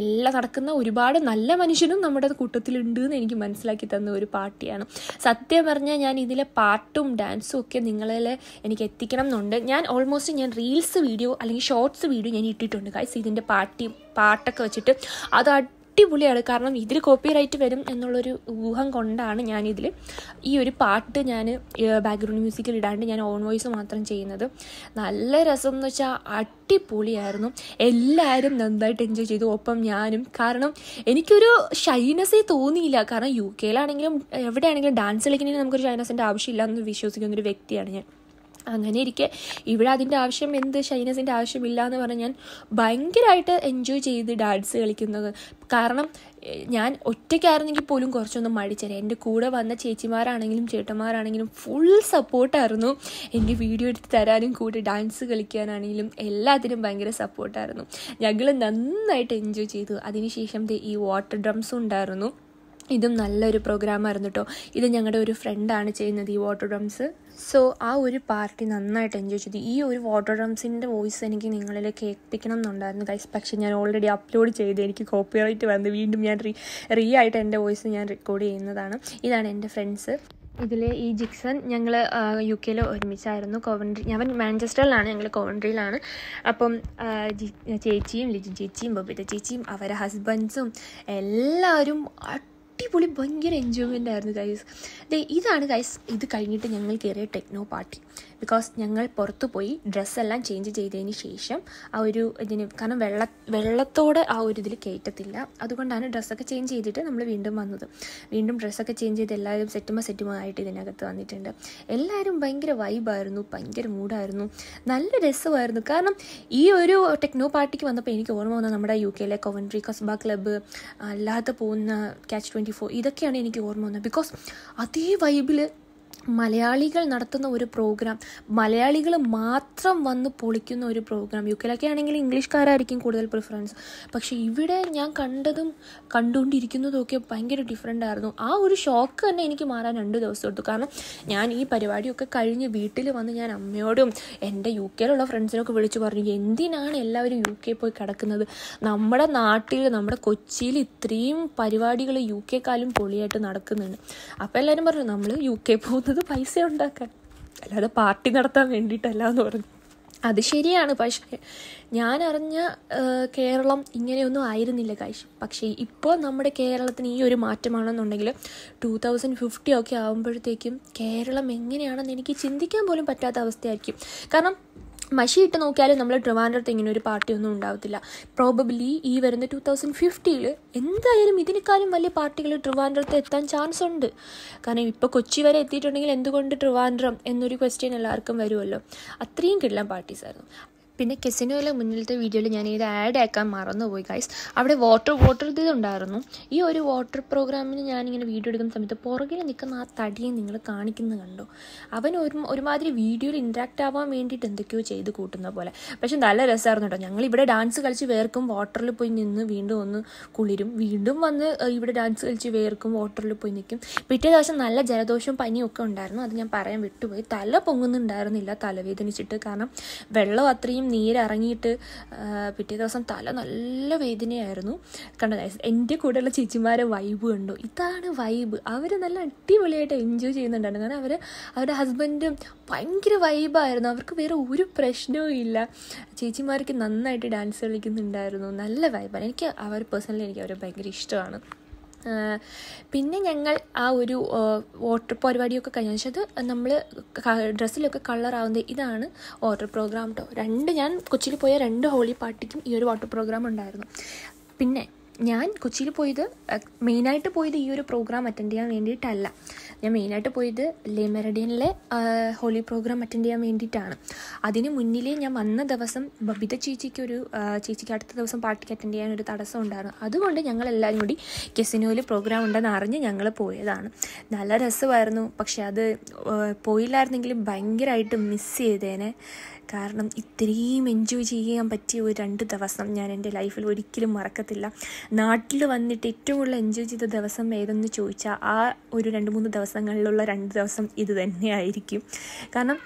[SPEAKER 1] എല്ലാം നടക്കുന്ന ഒരുപാട് നല്ല മനുഷ്യനും നമ്മുടെ കൂട്ടത്തിലുണ്ട് എന്ന് എനിക്ക് മനസ്സിലാക്കി തന്ന ഒരു പാർട്ടിയാണ് സത്യം പറഞ്ഞാൽ ഞാൻ ഇതിലെ പാട്ടും ഡാൻസും ഒക്കെ നിങ്ങളിൽ എനിക്ക് എത്തിക്കണം എന്നുണ്ട് ഞാൻ ഓൾമോസ്റ്റ് ഞാൻ റീൽസ് വീഡിയോ അല്ലെങ്കിൽ ഷോർട്സ് വീഡിയോ ഞാൻ ഇട്ടിട്ടുണ്ട് ഗൈസ് ഇതിൻ്റെ പാട്ടി പാട്ടൊക്കെ വെച്ചിട്ട് അത് അടിപൊളിയാണ് കാരണം ഇതിൽ കോപ്പിറൈറ്റ് വരും എന്നുള്ളൊരു ഊഹം കൊണ്ടാണ് ഞാനിതിൽ ഈ ഒരു പാട്ട് ഞാൻ ബാക്ക്ഗ്രൗണ്ട് മ്യൂസിക്കിൽ ഇടാണ്ട് ഞാൻ ഓൺ വോയിസ് മാത്രം ചെയ്യുന്നത് നല്ല രസം എന്ന് വെച്ചാൽ അടിപൊളിയായിരുന്നു എല്ലാവരും നന്നായിട്ട് എൻജോയ് ചെയ്തു ഒപ്പം ഞാനും കാരണം എനിക്കൊരു ഷൈനസേ തോന്നിയില്ല കാരണം യു കെയിലാണെങ്കിലും എവിടെയാണെങ്കിലും ഡാൻസ് കളിക്കുന്നതിന് നമുക്കൊരു ഷൈനസിൻ്റെ ആവശ്യമില്ല എന്ന് വിശ്വസിക്കുന്ന ഒരു വ്യക്തിയാണ് ഞാൻ അങ്ങനെ ഇരിക്കെ ഇവിടെ അതിൻ്റെ ആവശ്യം എന്ത് ഷൈനസിൻ്റെ ആവശ്യമില്ല എന്ന് പറഞ്ഞ് ഞാൻ ഭയങ്കരമായിട്ട് എൻജോയ് ചെയ്ത് ഡാൻസ് കളിക്കുന്നത് കാരണം ഞാൻ ഒറ്റയ്ക്കായിരുന്നെങ്കിൽ പോലും കുറച്ചൊന്നും മടിച്ചേരാം എൻ്റെ കൂടെ വന്ന ചേച്ചിമാരാണെങ്കിലും ചേട്ടന്മാരാണെങ്കിലും ഫുൾ സപ്പോർട്ടായിരുന്നു എൻ്റെ വീഡിയോ എടുത്ത് തരാനും കൂടെ ഡാൻസ് കളിക്കാനാണെങ്കിലും എല്ലാത്തിനും ഭയങ്കര സപ്പോർട്ടായിരുന്നു ഞങ്ങൾ നന്നായിട്ട് എൻജോയ് ചെയ്തു അതിനുശേഷം ഈ വാട്ടർ ഡ്രംസും ഉണ്ടായിരുന്നു ഇതും നല്ലൊരു പ്രോഗ്രാമായിരുന്നു കേട്ടോ ഇത് ഞങ്ങളുടെ ഒരു ഫ്രണ്ടാണ് ചെയ്യുന്നത് ഈ വാട്ടർ ഡ്രംസ് സോ ആ ഒരു പാർട്ടി നന്നായിട്ട് എൻജോയ് ചെയ്തു ഈ ഒരു വാട്ടർ ഡ്രംസിൻ്റെ വോയിസ് എനിക്ക് നിങ്ങളിൽ കേൾപ്പിക്കണം എന്നുണ്ടായിരുന്നു ഗൈസ് പക്ഷേ ഞാൻ ഓൾറെഡി അപ്ലോഡ് ചെയ്ത് എനിക്ക് കോപ്പിറൈറ്റ് വന്ന് വീണ്ടും ഞാൻ റീ റീ ആയിട്ട് എൻ്റെ വോയിസ് ഞാൻ റെക്കോർഡ് ചെയ്യുന്നതാണ് ഇതാണ് എൻ്റെ ഫ്രണ്ട്സ് ഇതിൽ ഈ ജിക്സൺ ഞങ്ങൾ യു കെയിൽ ഒരുമിച്ചായിരുന്നു കോവൻട്രി ഞാൻ മാഞ്ചസ്റ്ററിലാണ് ഞങ്ങൾ കോവൻട്രിയിലാണ് അപ്പം ചേച്ചിയും ലിജി ചേച്ചിയും ബബിത ചേച്ചിയും അവരെ ഹസ്ബൻഡ്സും എല്ലാവരും അടിപൊളി ഭയങ്കര എൻജോയ്മെൻ്റ് ആയിരുന്നു ഗൈസ് ദേ ഇതാണ് ഗൈസ് ഇത് കഴിഞ്ഞിട്ട് ഞങ്ങൾ കയറിയ ടെക്നോ പാർട്ടി ബിക്കോസ് ഞങ്ങൾ പുറത്തു പോയി ഡ്രസ്സെല്ലാം ചേഞ്ച് ചെയ്തതിന് ശേഷം ആ ഒരു ഇതിന് കാരണം വെള്ള വെള്ളത്തോട് ആ ഒരു ഇതിൽ കയറ്റത്തില്ല അതുകൊണ്ടാണ് ഡ്രസ്സൊക്കെ ചേഞ്ച് ചെയ്തിട്ട് നമ്മൾ വീണ്ടും വന്നത് വീണ്ടും ഡ്രസ്സൊക്കെ ചേഞ്ച് ചെയ്ത് എല്ലാവരും സെറ്റുമ ആയിട്ട് ഇതിനകത്ത് വന്നിട്ടുണ്ട് എല്ലാവരും ഭയങ്കര വൈബായിരുന്നു ഭയങ്കര മൂഡായിരുന്നു നല്ല രസമായിരുന്നു കാരണം ഈ ഒരു ടെക്നോ പാർട്ടിക്ക് വന്നപ്പോൾ എനിക്ക് ഓർമ്മ വന്നത് നമ്മുടെ യു കെയിലെ കൊവൻട്രി കസ്ബ ക്ലബ്ബ് അല്ലാതെ പോകുന്ന ക്യാച്ച് ട്വൻറ്റി ഫോർ ഇതൊക്കെയാണ് എനിക്ക് ഓർമ്മ വന്നത് ബിക്കോസ് അതേ വൈബിൽ മലയാളികൾ നടത്തുന്ന ഒരു പ്രോഗ്രാം മലയാളികൾ മാത്രം വന്ന് പൊളിക്കുന്ന ഒരു പ്രോഗ്രാം യു കെയിലൊക്കെ ആണെങ്കിൽ ഇംഗ്ലീഷ്കാരായിരിക്കും കൂടുതൽ പ്രിഫറൻസ് പക്ഷേ ഇവിടെ ഞാൻ കണ്ടതും കണ്ടുകൊണ്ടിരിക്കുന്നതൊക്കെ ഭയങ്കര ഡിഫറെൻ്റ് ആയിരുന്നു ആ ഒരു ഷോക്ക് തന്നെ എനിക്ക് മാറാൻ രണ്ട് ദിവസം എടുത്തു കാരണം ഞാൻ ഈ പരിപാടിയൊക്കെ കഴിഞ്ഞ് വീട്ടിൽ വന്ന് ഞാൻ അമ്മയോടും എൻ്റെ യു കെയിലുള്ള ഫ്രണ്ട്സിനൊക്കെ വിളിച്ചു പറഞ്ഞു എന്തിനാണ് എല്ലാവരും യു കെ പോയി കിടക്കുന്നത് നമ്മുടെ നാട്ടിൽ നമ്മുടെ കൊച്ചിയിൽ ഇത്രയും പരിപാടികൾ യു കെക്കാലും പൊളിയായിട്ട് നടക്കുന്നുണ്ട് അപ്പോൾ എല്ലാവരും പറഞ്ഞു നമ്മൾ യു കെ പോകുന്നത് അത് പൈസ ഉണ്ടാക്കാൻ അല്ലാതെ പാർട്ടി നടത്താൻ വേണ്ടിയിട്ടല്ല എന്ന് പറഞ്ഞു അത് ശരിയാണ് പക്ഷേ ഞാൻ അറിഞ്ഞ കേരളം ഇങ്ങനെയൊന്നും ആയിരുന്നില്ല കാഴ്ച പക്ഷേ ഇപ്പോൾ നമ്മുടെ കേരളത്തിന് ഈ ഒരു മാറ്റമാണെന്നുണ്ടെങ്കിൽ ടു തൗസൻഡ് ഫിഫ്റ്റി ഒക്കെ ആകുമ്പോഴത്തേക്കും കേരളം എങ്ങനെയാണെന്ന് എനിക്ക് ചിന്തിക്കാൻ പോലും പറ്റാത്ത അവസ്ഥയായിരിക്കും കാരണം മഷി ഇട്ട് നോക്കിയാലും നമ്മൾ ട്രിവാൻഡ്രത്ത് ഇങ്ങനെ ഒരു പാർട്ടി ഒന്നും ഉണ്ടാവത്തില്ല പ്രോബബ്ലി ഈ വരുന്ന ടു തൗസൻഡ് ഫിഫ്റ്റിയിൽ എന്തായാലും ഇതിനേക്കാളും വലിയ പാർട്ടികൾ ട്രിവാൻഡ്രത്ത് എത്താൻ ചാൻസ് ഉണ്ട് കാരണം ഇപ്പോൾ കൊച്ചി വരെ എത്തിയിട്ടുണ്ടെങ്കിൽ എന്തുകൊണ്ട് ട്രിവാൻഡ്രം എന്നൊരു ക്വസ്റ്റ്യൻ എല്ലാവർക്കും വരുമല്ലോ അത്രയും കിടലാൻ പാർട്ടീസ് ആയിരുന്നു പിന്നെ കെസിനോയിലെ മുന്നിലത്തെ വീഡിയോയിൽ ഞാൻ ഇത് ആഡ് ആക്കാൻ മറന്നുപോയി ഗൈസ് അവിടെ വാട്ടർ വാട്ടർ ഇതുണ്ടായിരുന്നു ഈ ഒരു വാട്ടർ പ്രോഗ്രാമിന് ഞാനിങ്ങനെ വീഡിയോ എടുക്കുന്ന സമയത്ത് പുറകിൽ നിൽക്കുന്ന ആ തടിയെ നിങ്ങൾ കാണിക്കുന്നത് കണ്ടോ അവൻ ഒരു ഒരുമാതിരി വീഡിയോയിൽ ഇൻട്രാക്ട് ആവാൻ വേണ്ടിയിട്ട് എന്തൊക്കെയോ ചെയ്ത് കൂട്ടുന്ന പോലെ പക്ഷെ നല്ല രസമായിരുന്നു കേട്ടോ ഞങ്ങൾ ഇവിടെ ഡാൻസ് കളിച്ച് വേർക്കും വാട്ടറിൽ പോയി നിന്ന് വീണ്ടും ഒന്ന് കുളിരും വീണ്ടും വന്ന് ഇവിടെ ഡാൻസ് കളിച്ച് വേർക്കും വാട്ടറിൽ പോയി നിൽക്കും പിറ്റേ ദിവസം നല്ല ജലദോഷവും പനിയും ഒക്കെ ഉണ്ടായിരുന്നു അത് ഞാൻ പറയാൻ വിട്ടുപോയി തല പൊങ്ങുന്നുണ്ടായിരുന്നില്ല തലവേദനിച്ചിട്ട് കാരണം വെള്ളം അത്രയും ഇത്രയും നീരിറങ്ങിയിട്ട് പിറ്റേ ദിവസം തല നല്ല വേദനയായിരുന്നു കണ്ടോ എൻ്റെ കൂടെയുള്ള ചേച്ചിമാരെ വൈബ് കണ്ടു ഇതാണ് വൈബ് അവർ നല്ല അടിപൊളിയായിട്ട് എൻജോയ് ചെയ്യുന്നുണ്ടായിരുന്നു കാരണം അവർ അവരുടെ ഹസ്ബൻഡും ഭയങ്കര വൈബായിരുന്നു അവർക്ക് വേറെ ഒരു പ്രശ്നവും ഇല്ല ചേച്ചിമാർക്ക് നന്നായിട്ട് ഡാൻസ് കളിക്കുന്നുണ്ടായിരുന്നു നല്ല വൈബാണ് എനിക്ക് അവർ പേഴ്സണലി എനിക്ക് അവരെ ഭയങ്കര ഇഷ്ടമാണ് പിന്നെ ഞങ്ങൾ ആ ഒരു വോട്ടർ പരിപാടിയൊക്കെ കഴിഞ്ഞ ശേഷം അത് നമ്മൾ ഡ്രസ്സിലൊക്കെ കളറാവുന്നത് ഇതാണ് വാട്ടർ പ്രോഗ്രാം കേട്ടോ രണ്ട് ഞാൻ കൊച്ചിയിൽ പോയ രണ്ട് ഹോളി പാർട്ടിക്കും ഈ ഒരു വാട്ടർ പ്രോഗ്രാം ഉണ്ടായിരുന്നു പിന്നെ ഞാൻ കൊച്ചിയിൽ പോയത് മെയിനായിട്ട് പോയത് ഈ ഒരു പ്രോഗ്രാം അറ്റൻഡ് ചെയ്യാൻ വേണ്ടിയിട്ടല്ല ഞാൻ മെയിനായിട്ട് പോയത് ലേ ഹോളി പ്രോഗ്രാം അറ്റൻഡ് ചെയ്യാൻ വേണ്ടിയിട്ടാണ് അതിന് മുന്നിലേ ഞാൻ വന്ന ദിവസം ബബിത ചേച്ചിക്ക് ഒരു ചേച്ചിക്ക് അടുത്ത ദിവസം പാർട്ടിക്ക് അറ്റൻഡ് ചെയ്യാൻ ഒരു തടസ്സം ഉണ്ടായിരുന്നു അതുകൊണ്ട് ഞങ്ങൾ എല്ലാവരും കൂടി കെസിനോയിൽ പ്രോഗ്രാം ഉണ്ടെന്ന് അറിഞ്ഞ് ഞങ്ങൾ പോയതാണ് നല്ല രസമായിരുന്നു പക്ഷെ അത് പോയില്ലായിരുന്നെങ്കിലും ഭയങ്കരമായിട്ട് മിസ് ചെയ്തേനെ കാരണം ഇത്രയും എൻജോയ് ചെയ്യാൻ പറ്റിയ ഒരു രണ്ട് ദിവസം ഞാൻ എൻ്റെ ലൈഫിൽ ഒരിക്കലും മറക്കത്തില്ല നാട്ടിൽ വന്നിട്ട് ഏറ്റവും കൂടുതൽ എൻജോയ് ചെയ്ത ദിവസം ഏതെന്ന് ചോദിച്ചാൽ ആ ഒരു രണ്ട് മൂന്ന് ദിവസങ്ങളിലുള്ള രണ്ട് ദിവസം ഇത് തന്നെയായിരിക്കും കാരണം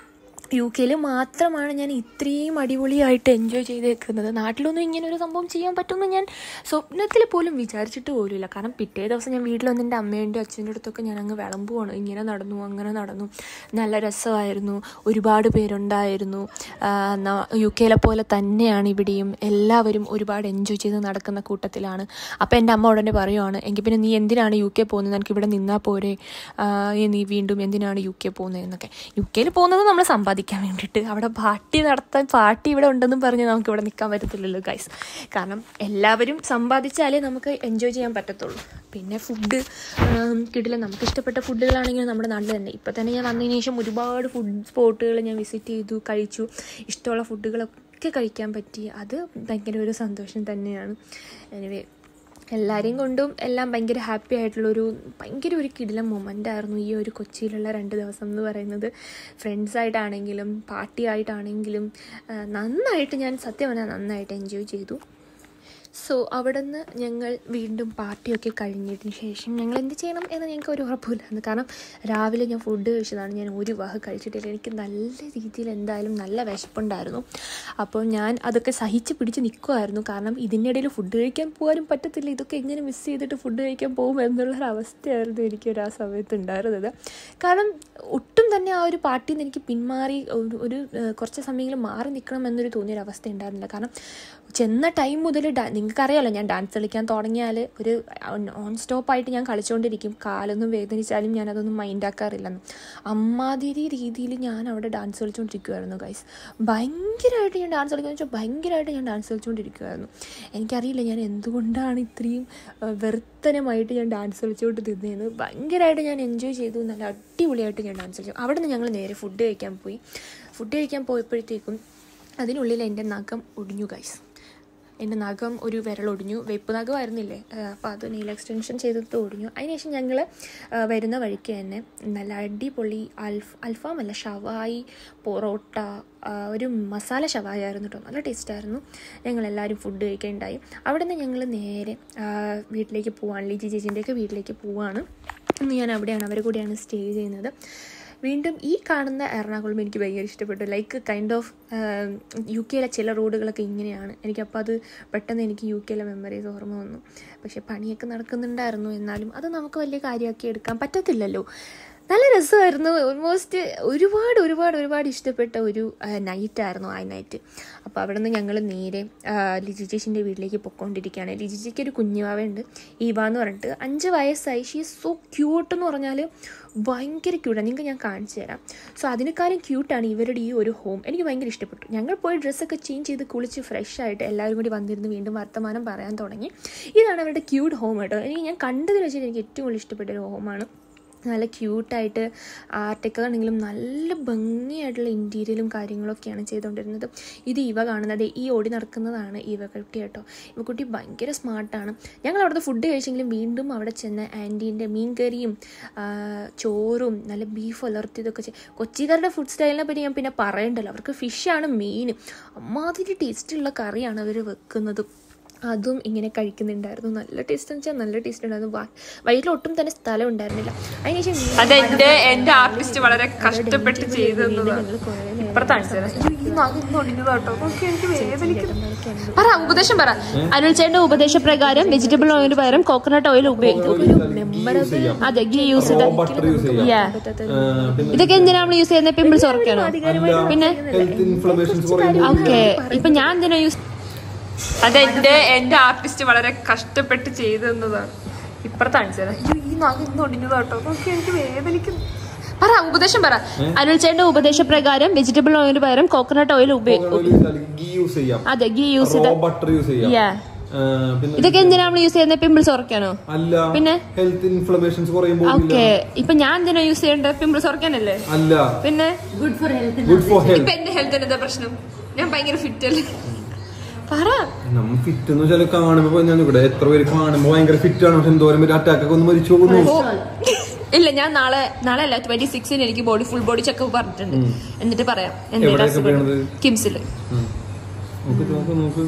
[SPEAKER 1] യു കെയിൽ മാത്രമാണ് ഞാൻ ഇത്രയും അടിപൊളിയായിട്ട് എൻജോയ് ചെയ്തേക്കുന്നത് നാട്ടിലൊന്നും ഇങ്ങനെ ഒരു സംഭവം ചെയ്യാൻ പറ്റുമെന്ന് ഞാൻ സ്വപ്നത്തിൽ പോലും വിചാരിച്ചിട്ട് പോലുമില്ല കാരണം പിറ്റേ ദിവസം ഞാൻ വീട്ടിൽ വന്ന് എൻ്റെ അമ്മേൻ്റെ അച്ഛൻ്റെ അടുത്തൊക്കെ ഞാൻ അങ്ങ് വിളമ്പുവാണ് ഇങ്ങനെ നടന്നു അങ്ങനെ നടന്നു നല്ല രസമായിരുന്നു ഒരുപാട് പേരുണ്ടായിരുന്നു യു കെയിലെ പോലെ തന്നെയാണ് ഇവിടെയും എല്ലാവരും ഒരുപാട് എൻജോയ് ചെയ്ത് നടക്കുന്ന കൂട്ടത്തിലാണ് അപ്പോൾ എൻ്റെ അമ്മ ഉടനെ പറയുവാണ് എങ്കിൽ പിന്നെ നീ എന്തിനാണ് യു കെ പോകുന്നത് നിനക്ക് ഇവിടെ നിന്നാൽ പോരെ നീ വീണ്ടും എന്തിനാണ് യു കെ പോകുന്നത് എന്നൊക്കെ യു കെയിൽ പോകുന്നത് നമ്മൾ സമ്പാദിക്കും സാധിക്കാൻ വേണ്ടിയിട്ട് അവിടെ പാർട്ടി നടത്താൻ പാർട്ടി ഇവിടെ ഉണ്ടെന്നും പറഞ്ഞ് നമുക്ക് ഇവിടെ നിൽക്കാൻ പറ്റത്തില്ലല്ലോ ഗൈസ് കാരണം എല്ലാവരും സമ്പാദിച്ചാലേ നമുക്ക് എൻജോയ് ചെയ്യാൻ പറ്റത്തുള്ളൂ പിന്നെ ഫുഡ് കിട്ടില്ല നമുക്ക് ഇഷ്ടപ്പെട്ട ഫുഡുകളാണെങ്കിലും നമ്മുടെ നാട്ടിൽ തന്നെ ഇപ്പം തന്നെ ഞാൻ വന്നതിന് ശേഷം ഒരുപാട് ഫുഡ് സ്പോട്ടുകൾ ഞാൻ വിസിറ്റ് ചെയ്തു കഴിച്ചു ഇഷ്ടമുള്ള ഫുഡുകളൊക്കെ കഴിക്കാൻ പറ്റി അത് ഭയങ്കര ഒരു സന്തോഷം തന്നെയാണ് എനിവേ എല്ലാവരെയും കൊണ്ടും എല്ലാം ഭയങ്കര ഹാപ്പി ആയിട്ടുള്ളൊരു ഭയങ്കര ഒരു കിടില മൊമെൻ്റ് ആയിരുന്നു ഈ ഒരു കൊച്ചിയിലുള്ള രണ്ട് ദിവസം എന്ന് പറയുന്നത് ഫ്രണ്ട്സായിട്ടാണെങ്കിലും പാർട്ടി ആയിട്ടാണെങ്കിലും നന്നായിട്ട് ഞാൻ സത്യം പറഞ്ഞാൽ നന്നായിട്ട് എൻജോയ് ചെയ്തു സോ അവിടെ നിന്ന് ഞങ്ങൾ വീണ്ടും പാർട്ടിയൊക്കെ കഴിഞ്ഞതിന് ശേഷം ഞങ്ങൾ എന്ത് ചെയ്യണം എന്ന് ഞങ്ങൾക്ക് ഒരു ഉറപ്പില്ലായിരുന്നു കാരണം രാവിലെ ഞാൻ ഫുഡ് കഴിച്ചതാണ് ഞാൻ ഒരു വാഹ കഴിച്ചിട്ടില്ല എനിക്ക് നല്ല രീതിയിൽ എന്തായാലും നല്ല വിശപ്പുണ്ടായിരുന്നു അപ്പോൾ ഞാൻ അതൊക്കെ സഹിച്ച് പിടിച്ച് നിൽക്കുമായിരുന്നു കാരണം ഇതിൻ്റെ ഇടയിൽ ഫുഡ് കഴിക്കാൻ പോകാനും പറ്റത്തില്ല ഇതൊക്കെ എങ്ങനെ മിസ് ചെയ്തിട്ട് ഫുഡ് കഴിക്കാൻ പോകും എന്നുള്ളൊരവസ്ഥയായിരുന്നു ഒരു ആ സമയത്ത് ഉണ്ടായിരുന്നത് കാരണം ഒട്ടും തന്നെ ആ ഒരു പാർട്ടിയിൽ നിന്ന് എനിക്ക് പിന്മാറി ഒരു കുറച്ച് സമയങ്ങളിൽ മാറി നിൽക്കണം എന്നൊരു തോന്നിയൊരവസ്ഥ ഉണ്ടായിരുന്നില്ല കാരണം ചെന്ന ടൈം മുതൽ നിങ്ങൾക്കറിയാമല്ലോ ഞാൻ ഡാൻസ് കളിക്കാൻ തുടങ്ങിയാൽ ഒരു ഓൺ സ്റ്റോപ്പായിട്ട് ഞാൻ കളിച്ചുകൊണ്ടിരിക്കും കാലൊന്നും വേദനിച്ചാലും ഞാൻ അതൊന്നും മൈൻഡാക്കാറില്ലെന്ന് അമ്മാതിരി രീതിയിൽ ഞാൻ അവിടെ ഡാൻസ് കളിച്ചുകൊണ്ടിരിക്കുമായിരുന്നു ഗൈസ് ഭയങ്കരമായിട്ട് ഞാൻ ഡാൻസ് കളിക്കുന്ന വെച്ചാൽ ഭയങ്കരമായിട്ട് ഞാൻ ഡാൻസ് കളിച്ചുകൊണ്ടിരിക്കുമായിരുന്നു എനിക്കറിയില്ല ഞാൻ എന്തുകൊണ്ടാണ് ഇത്രയും വെറുത്തനമായിട്ട് ഞാൻ ഡാൻസ് കളിച്ചുകൊണ്ട് തിന്നതെന്ന് ഭയങ്കരമായിട്ട് ഞാൻ എൻജോയ് ചെയ്തു നല്ല അടിപൊളിയായിട്ട് ഞാൻ ഡാൻസ് കളിച്ചു അവിടെ നിന്ന് ഞങ്ങൾ നേരെ ഫുഡ് കഴിക്കാൻ പോയി ഫുഡ് കഴിക്കാൻ പോയപ്പോഴത്തേക്കും അതിനുള്ളിൽ എൻ്റെ നഖം ഒടിഞ്ഞു ഗൈസ് എൻ്റെ നഖം ഒരു വിരലൊടിഞ്ഞു വെപ്പ് നഖമായിരുന്നില്ലേ അപ്പോൾ അത് നെയിൽ എക്സ്റ്റൻഷൻ ചെയ്തിട്ട് ഒടിഞ്ഞു അതിനുശേഷം ഞങ്ങൾ വരുന്ന വഴിക്ക് തന്നെ നല്ല അടിപൊളി അൽഫ് അൽഫാം അല്ല ഷവായി പൊറോട്ട ഒരു മസാല ഷവായി ആയിരുന്നു കേട്ടോ നല്ല ടേസ്റ്റായിരുന്നു ഞങ്ങളെല്ലാവരും ഫുഡ് കഴിക്കുകയുണ്ടായി അവിടെ നിന്ന് ഞങ്ങൾ നേരെ വീട്ടിലേക്ക് പോവാണ് ലിജി ജിജിൻ്റെയൊക്കെ വീട്ടിലേക്ക് പോവാണ് ഇന്ന് ഞാൻ അവിടെയാണ് അവരെ കൂടെയാണ് സ്റ്റേ ചെയ്യുന്നത് വീണ്ടും ഈ കാണുന്ന എറണാകുളം എനിക്ക് ഭയങ്കര ഇഷ്ടപ്പെട്ടു ലൈക്ക് കൈൻഡ് ഓഫ് യു കെയിലെ ചില റോഡുകളൊക്കെ ഇങ്ങനെയാണ് എനിക്കപ്പോൾ അത് പെട്ടെന്ന് എനിക്ക് യു കെയിലെ മെമ്മറീസ് ഓർമ്മ വന്നു പക്ഷേ പണിയൊക്കെ നടക്കുന്നുണ്ടായിരുന്നു എന്നാലും അത് നമുക്ക് വലിയ കാര്യമാക്കി എടുക്കാൻ പറ്റത്തില്ലല്ലോ നല്ല രസമായിരുന്നു ഓൾമോസ്റ്റ് ഒരുപാട് ഒരുപാട് ഒരുപാട് ഇഷ്ടപ്പെട്ട ഒരു നൈറ്റായിരുന്നു ആ നൈറ്റ് അപ്പോൾ അവിടെ നിന്ന് ഞങ്ങൾ നേരെ ലിജി വീട്ടിലേക്ക് പൊയ്ക്കൊണ്ടിരിക്കുകയാണ് ലിജി ചേച്ചിക്ക് ഒരു കുഞ്ഞുവാവുണ്ട് ഈവ എന്ന് പറഞ്ഞിട്ട് അഞ്ച് വയസ്സായി ഷീ സോ ക്യൂട്ട് എന്ന് പറഞ്ഞാൽ ഭയങ്കര ക്യൂട്ടാണ് നിങ്ങൾക്ക് ഞാൻ കാണിച്ചു തരാം സോ അതിനേക്കാളും ക്യൂട്ടാണ് ഇവരുടെ ഈ ഒരു ഹോം എനിക്ക് ഭയങ്കര ഇഷ്ടപ്പെട്ടു ഞങ്ങൾ പോയി ഡ്രസ്സൊക്കെ ചേഞ്ച് ചെയ്ത് കുളിച്ച് ഫ്രഷ് ആയിട്ട് എല്ലാവരും കൂടി വന്നിരുന്ന് വീണ്ടും വർത്തമാനം പറയാൻ തുടങ്ങി ഇതാണ് അവരുടെ ക്യൂട്ട് ഹോം കേട്ടോ എനിക്ക് ഞാൻ കണ്ടതിൽ വെച്ചിട്ട് എനിക്ക് ഏറ്റവും കൂടുതൽ ഇഷ്ടപ്പെട്ട ഒരു ഹോമാണ് നല്ല ക്യൂട്ടായിട്ട് ആർട്ടിക്കളാണെങ്കിലും നല്ല ഭംഗിയായിട്ടുള്ള ഇൻറ്റീരിയലും കാര്യങ്ങളൊക്കെയാണ് ചെയ്തുകൊണ്ടിരുന്നത് ഇത് ഇവ കാണുന്നത് ഈ ഓടി നടക്കുന്നതാണ് കുട്ടി കേട്ടോ ഇവ കുട്ടി ഭയങ്കര സ്മാർട്ടാണ് ഞങ്ങൾ അവിടുത്തെ ഫുഡ് കഴിച്ചെങ്കിലും വീണ്ടും അവിടെ ചെന്ന് ആൻറ്റീൻ്റെ മീൻകറിയും ചോറും നല്ല ബീഫ് ഉലർത്തിയതൊക്കെ ചെയ്യും കൊച്ചിക്കാരുടെ ഫുഡ് സ്റ്റൈലിനെ പറ്റി ഞാൻ പിന്നെ പറയണ്ടല്ലോ അവർക്ക് ഫിഷാണ് മെയിൻ അമ്മാതിരി ടേസ്റ്റുള്ള കറിയാണ് അവർ വെക്കുന്നത് അതും ഇങ്ങനെ കഴിക്കുന്നുണ്ടായിരുന്നു നല്ല ടേസ്റ്റ് എന്ന് വെച്ചാൽ നല്ല ടേസ്റ്റ് ഉണ്ടായിരുന്നു വയറ്റിൽ ഒട്ടും തന്നെ സ്ഥലം ഉണ്ടായിരുന്നില്ല അതിനുശേഷം അതെന്റെ എന്റെ ആർട്ടിസ്റ്റ് വളരെ കഷ്ടപ്പെട്ട് പറ ഉപദേശം പറ അനുൽ ചേട്ടന്റെ ഉപദേശപ്രകാരം വെജിറ്റബിൾ ഓയിലിന് പകരം കോക്കനട്ട് ഓയിൽ ഉപയോഗിക്കും അതെ യൂസ് ഇതൊക്കെ എന്തിനാ നമ്മൾ യൂസ് ചെയ്യുന്നത് പിമ്പിൾസ് ഉറക്കണോ പിന്നെ ഓക്കെ ഇപ്പൊ ഞാൻ എന്തിനാ യൂസ് അതെന്റെ എന്റെ ആർട്ടിസ്റ്റ് വളരെ കഷ്ടപ്പെട്ട് ചെയ്തു തന്നതാണ് ഇപ്പുറത്ത് അയ്യോ ഈ നാഗ ഇന്ന് ഒടിഞ്ഞത് കേട്ടോ നോക്കി എനിക്ക് വേദനിക്കുന്നു പറ ഉപദേശം പറ അനുൽ ചേട്ടന്റെ ഉപദേശപ്രകാരം വെജിറ്റബിൾ ഓയിലിന് പകരം കോക്കനട്ട് ഓയിൽ ഉപയോഗിക്കും അതെ ഗീ യൂസ് ചെയ്യാം ഇതൊക്കെ എന്തിനാ നമ്മൾ യൂസ് ചെയ്യുന്നത് പിമ്പിൾസ് ഉറക്കാനോ അല്ല പിന്നെ ഹെൽത്ത് ഇൻഫ്ലമേഷൻസ് ഓക്കെ ഇപ്പൊ ഞാൻ എന്തിനാ യൂസ് ചെയ്യേണ്ടത് പിമ്പിൾസ് ഉറക്കാനല്ലേ അല്ല പിന്നെ good for health good for health ഇപ്പൊ എന്റെ ഹെൽത്തിന് എന്താ പ്രശ്നം ഞാൻ ഭയങ്കര ഫിറ്റ് അല്ലേ ഞാൻ ഇവിടെ എത്ര ഇല്ല ഞാൻ നാളെ നാളെ അല്ല ട്വന്റി സിക്സിന് എനിക്ക് ബോഡി ഫുൾ ബോഡി ചെക്കപ്പ് പറഞ്ഞിട്ടുണ്ട് എന്നിട്ട് പറയാം എന്നിട്ട് കിംസിൽ നോക്ക്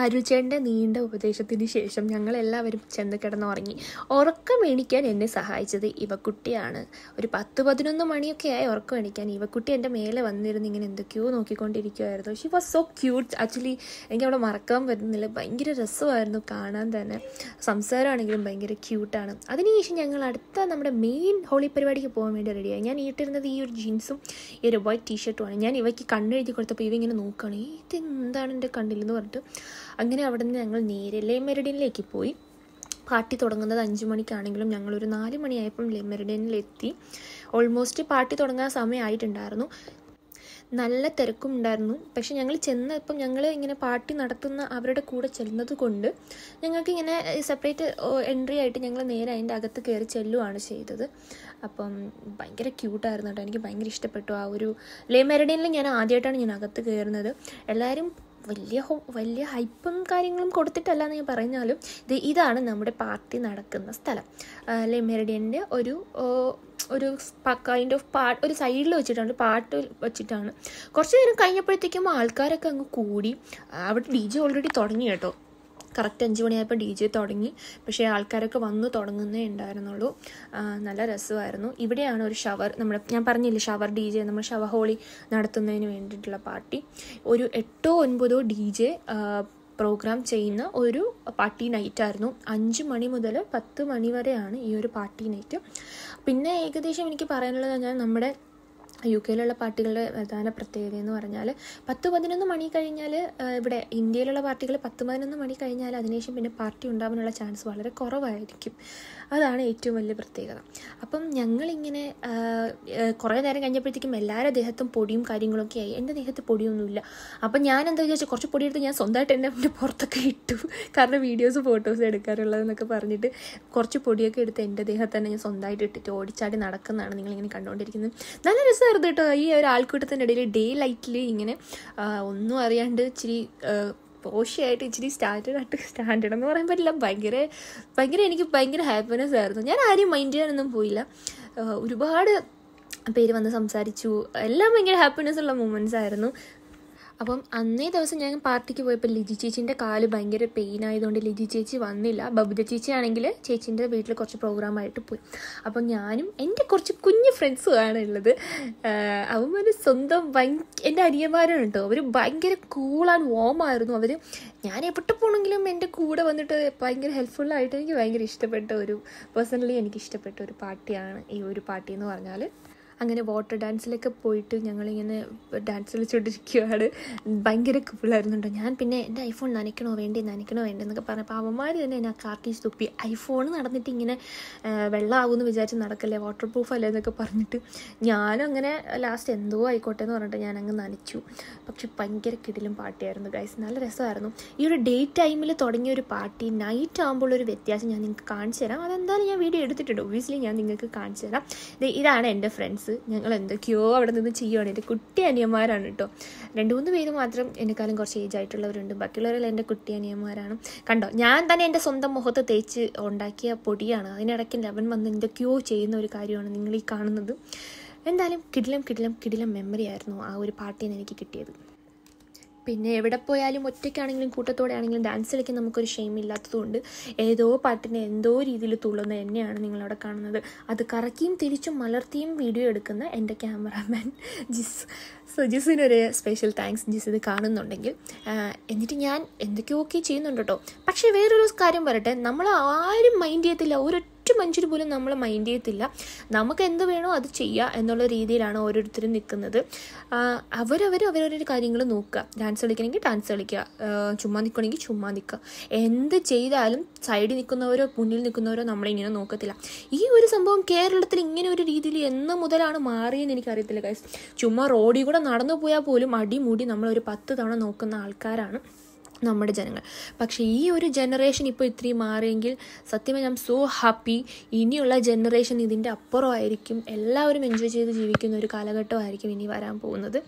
[SPEAKER 1] അരുചേൻ്റെ നീണ്ട ഉപദേശത്തിന് ശേഷം ഞങ്ങളെല്ലാവരും ചെന്ന് കിടന്നുറങ്ങി ഉറക്കം എണീക്കാൻ എന്നെ സഹായിച്ചത് ഇവക്കുട്ടിയാണ് ഒരു പത്ത് പതിനൊന്ന് മണിയൊക്കെ ആയി ഉറക്കം എണീക്കാൻ ഇവക്കുട്ടി എൻ്റെ മേലെ വന്നിരുന്ന് ഇങ്ങനെ എന്തൊക്കെയോ നോക്കിക്കൊണ്ടിരിക്കുമായിരുന്നു she was so cute actually എനിക്ക് അവിടെ മറക്കാൻ പറ്റുന്നില്ല ഭയങ്കര രസമായിരുന്നു കാണാൻ തന്നെ സംസാരമാണെങ്കിലും ഭയങ്കര ക്യൂട്ടാണ് അതിനുശേഷം ഞങ്ങൾ അടുത്ത നമ്മുടെ മെയിൻ ഹോളി പരിപാടിക്ക് പോകാൻ വേണ്ടി റെഡിയായി ഞാൻ ഇട്ടിരുന്നത് ഈ ഒരു ജീൻസും ഈ ഒരു വൈറ്റ് ടീഷർട്ടുമാണ് ഞാൻ ഇവയ്ക്ക് കണ്ണെഴുതി കൊടുത്തപ്പോൾ ഇവ ഇങ്ങനെ നോക്കുകയാണ് ഇതെന്താണ് എൻ്റെ കണ്ണിൽ എന്ന് പറഞ്ഞിട്ട് അങ്ങനെ അവിടെ നിന്ന് ഞങ്ങൾ നേരെ ലേ മെറിഡിനിലേക്ക് പോയി പാർട്ടി തുടങ്ങുന്നത് അഞ്ച് മണിക്കാണെങ്കിലും ഞങ്ങളൊരു നാല് മണിയായപ്പം ലേ ഓൾമോസ്റ്റ് പാർട്ടി തുടങ്ങാൻ സമയമായിട്ടുണ്ടായിരുന്നു നല്ല തിരക്കും ഉണ്ടായിരുന്നു പക്ഷെ ഞങ്ങൾ ചെന്നപ്പം ഞങ്ങൾ ഇങ്ങനെ പാർട്ടി നടത്തുന്ന അവരുടെ കൂടെ ചെല്ലുന്നത് കൊണ്ട് ഞങ്ങൾക്ക് ഇങ്ങനെ സെപ്പറേറ്റ് എൻട്രി ആയിട്ട് ഞങ്ങൾ നേരെ അതിൻ്റെ അകത്ത് കയറി ചെല്ലുവാണ് ചെയ്തത് അപ്പം ഭയങ്കര ക്യൂട്ടായിരുന്നു കേട്ടോ എനിക്ക് ഭയങ്കര ഇഷ്ടപ്പെട്ടു ആ ഒരു ലേ മെരഡിനിൽ ഞാൻ ആദ്യമായിട്ടാണ് ഞാൻ അകത്ത് കയറുന്നത് എല്ലാവരും വലിയ ഹോ വലിയ ഹൈപ്പും കാര്യങ്ങളും കൊടുത്തിട്ടല്ല എന്ന് ഞാൻ പറഞ്ഞാലും ഇത് ഇതാണ് നമ്മുടെ പാർട്ടി നടക്കുന്ന സ്ഥലം അല്ലെ മെറിഡിയൻ്റെ ഒരു ഒരു കൈൻഡ് ഓഫ് പാട്ട് ഒരു സൈഡിൽ വെച്ചിട്ടാണ് പാട്ട് വെച്ചിട്ടാണ് കുറച്ച് നേരം കഴിഞ്ഞപ്പോഴത്തേക്കും ആൾക്കാരൊക്കെ അങ്ങ് കൂടി അവിടെ ഡി ജെ ഓൾറെഡി തുടങ്ങി കേട്ടോ കറക്റ്റ് അഞ്ച് മണിയായപ്പോൾ ഡി ജെ തുടങ്ങി പക്ഷേ ആൾക്കാരൊക്കെ വന്നു തുടങ്ങുന്നേ ഉണ്ടായിരുന്നുള്ളൂ നല്ല രസമായിരുന്നു ഇവിടെയാണ് ഒരു ഷവർ നമ്മുടെ ഞാൻ പറഞ്ഞില്ലേ ഷവർ ഡി ജെ നമ്മൾ ഷവർ ഹോളി നടത്തുന്നതിന് വേണ്ടിയിട്ടുള്ള പാർട്ടി ഒരു എട്ടോ ഒൻപതോ ഡി ജെ പ്രോഗ്രാം ചെയ്യുന്ന ഒരു പാർട്ടി നൈറ്റ് ആയിരുന്നു അഞ്ച് മണി മുതൽ പത്ത് മണി വരെയാണ് ഈ ഒരു പാർട്ടി നൈറ്റ് പിന്നെ ഏകദേശം എനിക്ക് പറയാനുള്ളത് ഞാൻ നമ്മുടെ യു കെയിലുള്ള പാർട്ടികളുടെ പ്രധാന പ്രത്യേകത എന്ന് പറഞ്ഞാൽ പത്ത് പതിനൊന്ന് മണി കഴിഞ്ഞാൽ ഇവിടെ ഇന്ത്യയിലുള്ള പാർട്ടികൾ പത്ത് പതിനൊന്ന് മണി കഴിഞ്ഞാൽ അതിനുശേഷം പിന്നെ പാർട്ടി ഉണ്ടാവാനുള്ള ചാൻസ് വളരെ കുറവായിരിക്കും അതാണ് ഏറ്റവും വലിയ പ്രത്യേകത അപ്പം ഞങ്ങളിങ്ങനെ കുറേ നേരം കഴിഞ്ഞപ്പോഴത്തേക്കും എല്ലാവരുടെ ദേഹത്തും പൊടിയും കാര്യങ്ങളൊക്കെ ആയി എൻ്റെ ദേഹത്ത് പൊടിയൊന്നുമില്ല അപ്പം ഞാൻ എന്താ വിചാരിച്ചു കുറച്ച് പൊടിയെടുത്ത് ഞാൻ സ്വന്തമായിട്ട് എന്നെ എൻ്റെ പുറത്തൊക്കെ ഇട്ടു കാരണം വീഡിയോസ് ഫോട്ടോസ് എടുക്കാറുള്ളതെന്നൊക്കെ പറഞ്ഞിട്ട് കുറച്ച് പൊടിയൊക്കെ എടുത്ത് എൻ്റെ ദേഹത്ത് തന്നെ ഞാൻ സ്വന്തമായിട്ട് ഇട്ടിട്ട് ഓടിച്ചാടി നടക്കുന്നതാണ് നിങ്ങളിങ്ങനെ കണ്ടുകൊണ്ടിരിക്കുന്നത് നല്ല രസം വെറുതെ കേട്ടോ ഈ ഒരു ആൾക്കൂട്ടത്തിൻ്റെ ഇടയിൽ ഡേ ലൈറ്റിൽ ഇങ്ങനെ ഒന്നും അറിയാണ്ട് ഇച്ചിരി പോഷയായിട്ട് ഇച്ചിരി സ്റ്റാൻഡേർഡ് ആയിട്ട് സ്റ്റാൻഡേർഡ് എന്ന് പറയാൻ പറ്റില്ല ഭയങ്കര ഭയങ്കര എനിക്ക് ഭയങ്കര ഹാപ്പിനെസ് ആയിരുന്നു ഞാൻ ആരെയും മൈൻഡ് ചെയ്യാനൊന്നും പോയില്ല ഒരുപാട് പേര് വന്ന് സംസാരിച്ചു എല്ലാം ഭയങ്കര ഹാപ്പിനെസ് ഉള്ള മൂമെൻറ്റ്സ് ആയിരുന്നു അപ്പം അന്നേ ദിവസം ഞാൻ പാർട്ടിക്ക് പോയപ്പോൾ ലിജി ചേച്ചിൻ്റെ കാല് ഭയങ്കര പെയിൻ ആയതുകൊണ്ട് ലിജി ചേച്ചി വന്നില്ല ബബിത ചേച്ചി ആണെങ്കിൽ ചേച്ചീൻ്റെ വീട്ടിൽ കുറച്ച് പ്രോഗ്രാമായിട്ട് പോയി അപ്പം ഞാനും എൻ്റെ കുറച്ച് കുഞ്ഞു ഫ്രണ്ട്സുമാണ് ഉള്ളത് അവന്മാർ സ്വന്തം എൻ്റെ അനിയന്മാരാണ് കേട്ടോ അവർ ഭയങ്കര കൂൾ ആൻഡ് വോം ആയിരുന്നു അവർ ഞാൻ എവിടെ പോകണമെങ്കിലും എൻ്റെ കൂടെ വന്നിട്ട് ഭയങ്കര ഹെൽപ്ഫുള്ളായിട്ട് എനിക്ക് ഭയങ്കര ഇഷ്ടപ്പെട്ട ഒരു പേഴ്സണലി എനിക്ക് ഇഷ്ടപ്പെട്ട ഒരു പാർട്ടിയാണ് ഈ ഒരു പാർട്ടി എന്ന് പറഞ്ഞാൽ അങ്ങനെ വാട്ടർ ഡാൻസിലൊക്കെ പോയിട്ട് ഞങ്ങളിങ്ങനെ ഡാൻസ് കളിച്ചുകൊണ്ടിരിക്കുകയാണ് ഭയങ്കര കൂളായിരുന്നു ഞാൻ പിന്നെ എൻ്റെ ഐഫോൺ നനയ്ക്കണോ വേണ്ടേ നനയ്ക്കണോ വേണ്ടേ എന്നൊക്കെ പറഞ്ഞപ്പോൾ അവന്മാർ തന്നെ ഞാൻ കാർട്ടീസ് തുപ്പി ഐഫോൺ നടന്നിട്ട് ഇങ്ങനെ വെള്ളമാകുമെന്ന് വിചാരിച്ച് നടക്കല്ലേ വാട്ടർ പ്രൂഫ് അല്ലേ എന്നൊക്കെ പറഞ്ഞിട്ട് ഞാനും അങ്ങനെ ലാസ്റ്റ് എന്തോ ആയിക്കോട്ടെ എന്ന് പറഞ്ഞിട്ട് ഞാൻ അങ്ങ് നനച്ചു പക്ഷെ ഭയങ്കര കിടിലും പാട്ടിയായിരുന്നു ഗൈസ് നല്ല രസമായിരുന്നു ഈ ഒരു ഡേ ടൈമിൽ തുടങ്ങിയ ഒരു പാർട്ടി നൈറ്റ് ആകുമ്പോൾ ഒരു വ്യത്യാസം ഞാൻ നിങ്ങൾക്ക് കാണിച്ചു തരാം അതെന്തായാലും ഞാൻ വീഡിയോ എടുത്തിട്ടുണ്ട് ഒബ്വിയസ്ലി ഞാൻ നിങ്ങൾക്ക് കാണിച്ചു തരാം ഇതാണ് എൻ്റെ ഫ്രണ്ട്സ് ഞങ്ങൾ എന്തൊക്കെയോ അവിടെ നിന്ന് ചെയ്യുവാണ് എൻ്റെ കുട്ടി അനിയന്മാരാണ് കേട്ടോ രണ്ട് മൂന്ന് പേര് മാത്രം എന്നെക്കാളും കുറച്ച് ഏജ് ആയിട്ടുള്ളവരുണ്ട് ബാക്കിയുള്ളവരെല്ലാം എൻ്റെ കുട്ടി അനിയന്മാരാണ് കണ്ടോ ഞാൻ തന്നെ എൻ്റെ സ്വന്തം മുഖത്ത് തേച്ച് ഉണ്ടാക്കിയ പൊടിയാണ് അതിനിടയ്ക്ക് ലെവൻ വന്ന് എന്തൊക്കെയോ ചെയ്യുന്ന ഒരു കാര്യമാണ് നിങ്ങൾ ഈ കാണുന്നത് എന്തായാലും കിടിലം കിടിലം കിടിലം മെമ്മറി ആയിരുന്നു ആ ഒരു പാർട്ടിയിൽ നിന്ന് എനിക്ക് കിട്ടിയത് പിന്നെ എവിടെ പോയാലും ഒറ്റയ്ക്കാണെങ്കിലും കൂട്ടത്തോടെ ആണെങ്കിലും ഡാൻസ് കളിക്കാൻ നമുക്കൊരു ഷെയിം ഇല്ലാത്തതുകൊണ്ട് ഏതോ പാട്ടിനെ എന്തോ രീതിയിൽ തുള്ളുന്ന എന്നെയാണ് നിങ്ങളവിടെ കാണുന്നത് അത് കറക്കിയും തിരിച്ചും മലർത്തിയും വീഡിയോ എടുക്കുന്ന എൻ്റെ ക്യാമറാമാൻ ജിസ് സോ ജിസിനൊരു സ്പെഷ്യൽ താങ്ക്സ് ജിസ് ഇത് കാണുന്നുണ്ടെങ്കിൽ എന്നിട്ട് ഞാൻ എന്തൊക്കെയോ ഒക്കെ ചെയ്യുന്നുണ്ട് കേട്ടോ പക്ഷേ വേറൊരു കാര്യം പറയട്ടെ നമ്മൾ ആരും മൈൻഡ് ചെയ്യത്തില്ല ഒരു ഒറ്റ മനുഷ്യർ പോലും നമ്മളെ മൈൻഡ് ചെയ്യത്തില്ല നമുക്ക് എന്ത് വേണോ അത് ചെയ്യുക എന്നുള്ള രീതിയിലാണ് ഓരോരുത്തരും നിൽക്കുന്നത് അവരവർ അവരവരുടെ കാര്യങ്ങൾ നോക്കുക ഡാൻസ് കളിക്കണമെങ്കിൽ ഡാൻസ് കളിക്കുക ചുമ്മാ നിൽക്കണമെങ്കിൽ ചുമ്മാ നിൽക്കുക എന്ത് ചെയ്താലും സൈഡിൽ നിൽക്കുന്നവരോ മുന്നിൽ നിൽക്കുന്നവരോ ഇങ്ങനെ നോക്കത്തില്ല ഈ ഒരു സംഭവം കേരളത്തിൽ ഇങ്ങനെ ഒരു രീതിയിൽ എന്ന് മുതലാണ് മാറിയെന്ന് എനിക്കറിയത്തില്ല ഗൈസ് ചുമ്മാ റോഡിൽ കൂടെ നടന്നു പോയാൽ പോലും അടിമുടി നമ്മളൊരു പത്ത് തവണ നോക്കുന്ന ആൾക്കാരാണ് നമ്മുടെ ജനങ്ങൾ പക്ഷേ ഈ ഒരു ജനറേഷൻ ഇപ്പോൾ ഇത്രയും മാറിയെങ്കിൽ സത്യമായി ഞാൻ സോ ഹാപ്പി ഇനിയുള്ള ജനറേഷൻ ഇതിൻ്റെ അപ്പുറമായിരിക്കും എല്ലാവരും എൻജോയ് ചെയ്ത് ജീവിക്കുന്ന ഒരു കാലഘട്ടമായിരിക്കും ഇനി വരാൻ പോകുന്നത്